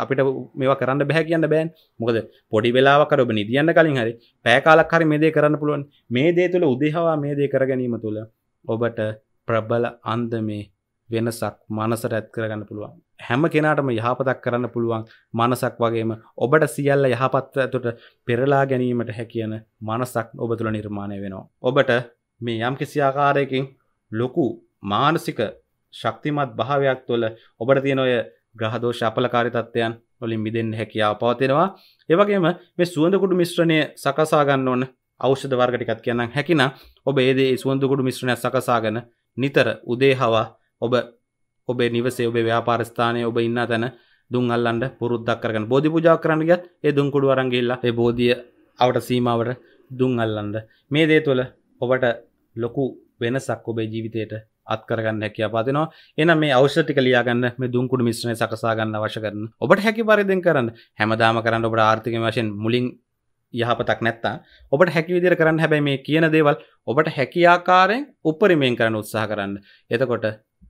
S1: අපිට මේවා කරන්න බැහැ කියන්න බෑන් මොකද පොඩි වෙලාවකර ඔබ නිදියන්න කලින් හරි පෑකාලක් හරි මේ දේ කරන්න පුළුවන් මේ දේ තුළ උදෙහවා මේ දේ කරගැනීම තුළ ඔබට ප්‍රබල අන්දමේ වෙනසක් මනසට ඇත් කරගන්න පුළුවන් හැම කෙනාටම යහපතක් කරන්න පුළුවන් මනසක් වගේම ඔබට සියල්ල යහපත්ව ඇතුට පෙරලා ගැනීමට හැකියන මනසක් ඔබ තුළ නිර්මාණය වෙනවා. ඔබට මේ යම් කිසිආකාරයකින් ලොකු මානසික ශක්තිමත් භාවයක් තුළ ඔබට තියෙන ඔය ග්‍රහදෝෂ අපලකාරිතත්වයන් වලින් මිදෙන්න හැකියාව පවතිනවා. ඒ වගේම මේ සුවඳකුඩු මිශ්‍රණය සකසා ගන්න ඕන ඖෂධ වර්ග ටිකක් කියන්නම්. හැකිනම් ඔබ ඒ දේ සුවඳකුඩු මිශ්‍රණය සකසාගෙන නිතර උදේ හවා ඔබ ඔබේ නිවසේ ඔබේ ව්‍යාපාරස්ථානය ඔබ ඉන්න තැන දුන් අල්ලන්ට පුරුද්දක් කරගන්න බෝධි පූජා කරන්න ගියත් ඒ දුන් කුඩු අරන් ගිහිල්ලා ඒ බෝධිය අවට සීමාවට දුන් අල්ලන්න මේ දේ තුළ ඔබට ලොකු වෙනසක් ඔබේ ජීවිතයට අත්කරගන්න හැකිය පාතිනවා එන මේ අවෂටික ලියගන්න මේ දුන්කුඩු මිශ්‍රණය සකසාගන්න වශ කරන ඔබට හැකි පරිදෙන් කරන්න හැමදාම කරන්න ඔබට ආර්ථික වශයෙන් මුලින් යහපතක් නැත්තා ඔබට හැකි විදිර කරන්න හැබැයි මේ කියන දේවල් ඔබට හැකියාකාරයෙන් උපරිමයෙන් කරන්න උත්සාහ කරන්න එතකොට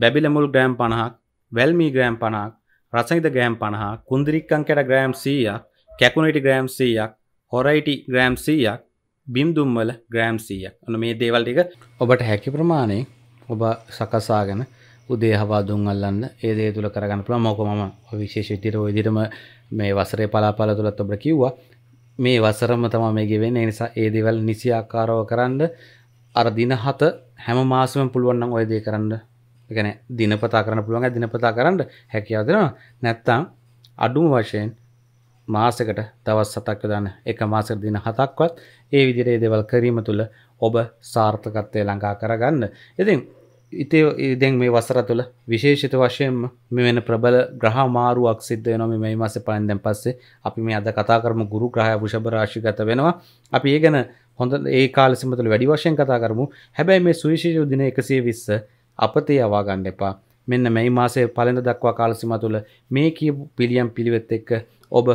S1: බැබිලමුල් ග්‍රෑම් පණහක් වැල්මී ග්‍රෑම් පණක් රසහිද ග්‍රෑම් පණහා කුන්දිරික්කං කැට ග්‍රෑම් සීයක් කැකුණට ග්‍රෑම් සීයක් හොරයිටි ග්‍රෑම් සීයක් බිම්දුම්වල ග්‍රෑම් සීයක් ඔන මේ දේවල් ටික ඔබට හැකි ප්‍රමාණය ඔබ සකසාගෙන උදේ හවා දුන්ගල්ලන්න ඒදේ තුළ කරගන්න පුළ මොක ම විශේෂ විදිර ඉදිරම මේ වසරේ පලාපල තුළත් ඔබට කිව්වා මේ වසරම තම මේගේ වෙන නිසා ඒ දෙවල් නිසි ආකාරව කරන්න අර දින හත හැම මාසම පුළුවන්නම් ඔයදේ කරන්න ගැන දිනපතා කරන්න පුළුවන් දිනපතා කරන්න හැකියාව දෙනවා නැත්තම් අඩුම වශයෙන් මාසකට දවස් සතක් යොදන්න එක මාසකට දින හතක්වත් ඒ විදිහට ඒ දේවල් කිරීම තුළ ඔබ සාර්ථකත්වය ළඟා කරගන්න. ඉතින් ඉතේ ඉතින් මේ වසර තුළ විශේෂිත වශයෙන්ම මේ වෙන ප්‍රබල ග්‍රහ මාරුවක් සිද්ධ වෙනවා මේ මේ මාසේ පලෙන් දැන් පස්සේ අපි මේ අද කතා කරමු ගුරු ග්‍රහය වෘෂභ රාශිගත වෙනවා. අපි ඒ ගැන හොඳ ඒ කාලෙ සීම තුළ වැඩි වශයෙන් කතා කරමු. හැබැයි මේ සුවිශේෂී දින 120 අපතේ යවා ගන්න එපා. මෙන්න මේ මාසේ පළඳ දක්වා කාලසීමා තුළ මේ කියපු පිළියම් පිළිවෙත් එක්ක ඔබ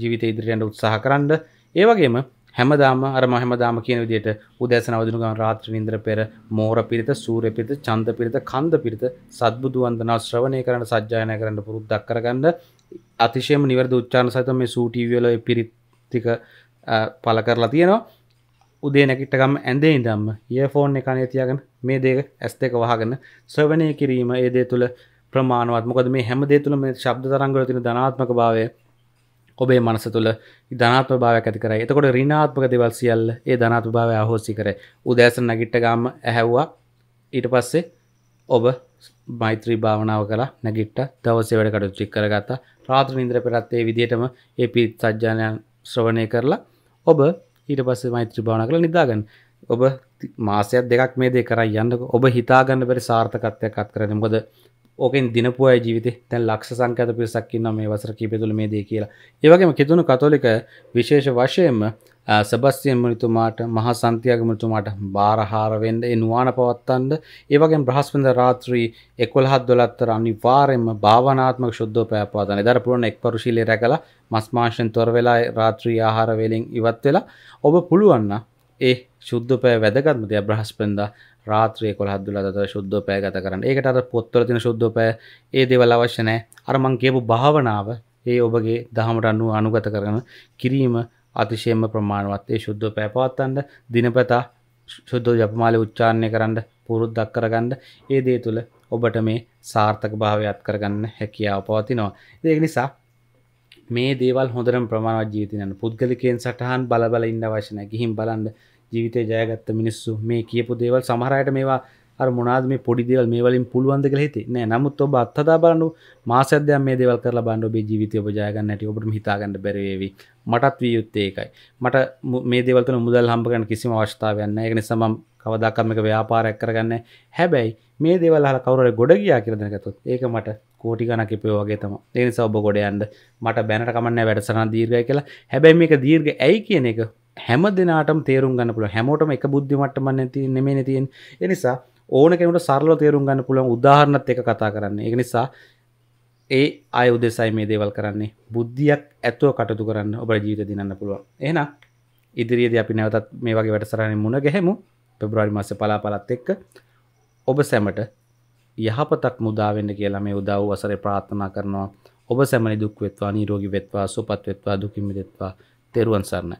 S1: ජීවිතය ඉදිරියට යන්න උත්සාහ කරන්න. ඒ වගේම හැමදාම අර මම හැමදාම කියන විදිහට උදෑසන අවදිනු ගමන් රාත්‍රී නින්දර පෙර මෝර පිරිත, සූර්ය පිරිත, චන්ද පිරිත, කන්ද පිරිත, සද්බුදු වන්දනා ශ්‍රවණය කරන්න, සජ්ජායනා කරන්න පුරුද්දක් කරගන්න. අතිශයම නිවැරදි උච්චාරණ සහිතව මේ සූ ටීවී වල පිරිත් ටික පළ කරලා තියෙනවා. උදේ නැකිටකම් ඇඳේ ඉදම්ම ඒ ෆෝන් එකනේ තියගෙන මේ දේ ඇස් දෙක වහගෙන ස්වවනය කිරීම ඒ දේ තුළ ප්‍රමාණවත් මොකද මේ හැම දේ තුළ මේ ශබ්ද තරංගල තින ධනාත්මක භාවය ඔබේ මනස තුළ ධනාත්ම භාවයක් ඇති කරයි එතකොට රිනාත්මක දෙවල් සියල්ල ඒ ධනාත්ම භාවය අහෝසි කර උදෑසන නැගිට්ට ගාම ඇහැව්වා ඊට පස්සේ ඔබ මෛත්‍රී භාවනාව කලා නැගිට්ට දවසේ වැඩ කටු චික් කරගත්තා රාත්‍ර නින්ද්‍ර පෙරත් ඒ විදිහටම ඒ පිත් සජ්ජානයන් ශ්‍රවණය කරලා ඔබ ඊට පස්ස මෛත්‍ර භාවන කළ නිදාගන්න ඔබ මාසයක් දෙකක් මේ දෙ කරයි යන්න ඔබ හිතාගන්න බැරි සාර්ථකත්වයක් අත් කරන මොද ඕකෙන් දිනපුය ජීවිත තැන් ලක්ෂ සංකත පිරිසක්කින්න මේ වසර කීපතුළ මේ දේ කියලා ඒවගේම කිතුුණු කතෝලික විශේෂ වශයෙන්ම සබස්තියන් මනිතුමාට මහා සන්තියාග මනිතුමාට බාරහාරවෙන්ද ඒ නුවාන පවත්තන්ද ඒවගේ බ්‍රහස්පද රාත්‍රී එකොල්හත් දොලත්තර අනිවාරෙන්ම භාවනාත්මක ශුද්ධ පැපවාතන දර පුරන එක් පරුශීලය රැකල මස්මාශයෙන් තොර වෙලා රාත්‍රී ආහාරවෙලින් ඉවත් වෙලා ඔබ පුළුවන්න ඒ ශුද්ධපය වැදගත්මතිය බ්‍රහස්පෙන්ද රාත්‍රය කොළහත් දුලත ශුද්ධපය ගත කරන්න ඒකට අර පොත්තල තින ශුද්ධපය ඒ දෙවල් අවශ්‍යනෑ අරමං කියපු භාවනාව ඒ ඔබගේ දහමට අනුව අනුගත කරන කිරීම අතිශයම ප්‍රමාණවත් ඒ ශුද්ධ පැය පවත්වන්න දිනපතා ශුද්ධ ජපමාලය උච්චාරණය කරන්න පුරුද්දක් කරගන්න ඒ දේ තුළ ඔබට මේ සාර්ථක භාවයත් කරගන්න හැකියාව පවතිනවා. ඒක නිසා මේ දේවල් හොඳටම ප්‍රමාණවත් ජීවිතයන පුද්ගලිකයෙන් සටහන් බලබල ඉන්න අවශ්‍ය නැහැ. ගිහින් බලන්න ජීවිතේ ජයගත්ත මිනිස්සු මේ කියපු දේවල් සමහර අයට මේවා මොනාද මේ පොඩි දෙවල් මේ වලින් පුළුවන්ද කියලා හිතේ නෑ නමුත් ඔබ අත්හදා බලන්න මාසයක් දෙයක් මේ දේවල් කරලා බලන්න ඔබේ ජීවිතය ඔබ ජය ගන්න හැටි ඔබට හිතා ගන්න බැරි වේවි මටත් විය යුත්තේ ඒකයි මට මේ දේවල් තුන මුදල් හම්බ කරන්න කිසිම අවශ්‍යතාවයක් නෑ ඒක නිසා මම කවදාකවත් මේක ව්‍යාපාරයක් කරගන්නේ හැබැයි මේ දේවල් අහලා කවුරු හරි ගොඩ ගියා කියලා දැනගත්තොත් ඒක මට කෝටි ගණක් ඉපේ වගේ තමයි. ඒ නිසා ඔබ ගොඩ යන්න මට බැනට කමන්නේ වැඩසටහන දීර්ඝයි කියලා. හැබැයි මේක දීර්ඝ ඇයි කියන එක හැම දිනාටම තේරුම් ගන්න පුළුවන්. හැමෝටම එක බුද්ධිමට්ටමක් නැති නෙමෙයි තියෙන්නේ. ඒ නිසා ඕන කෙනට සරල තේරුම් ගන්න පුළුවන් උදාහරණත් එක කතා කරන්නේ එක නිසා ඒ අය උදෙසයි මේ දේවල් කරන්නේ බුද්ධියක් ඇතුව කටතු කරන්න ඔබ ජීවිත දිනන්න පුළුවන් එහන ඉදිරියේද අපි නැවතත් මේ වගේ වැඩසරණය මුණ ගැහෙමු පෙබ්‍රවාරි මස පලා පලත් එක්ක ඔබ සැමට යහපතක් මුදාවෙන්න කියලා මේ උදව් වසරේ ප්‍රාර්ථනා කරනවා ඔබ සැමනි දුක් වෙත්වා නීරෝගී වෙත්වා සුපත් වෙත්වා දුකින් මිදෙත්වා තෙරුවන් සරණයි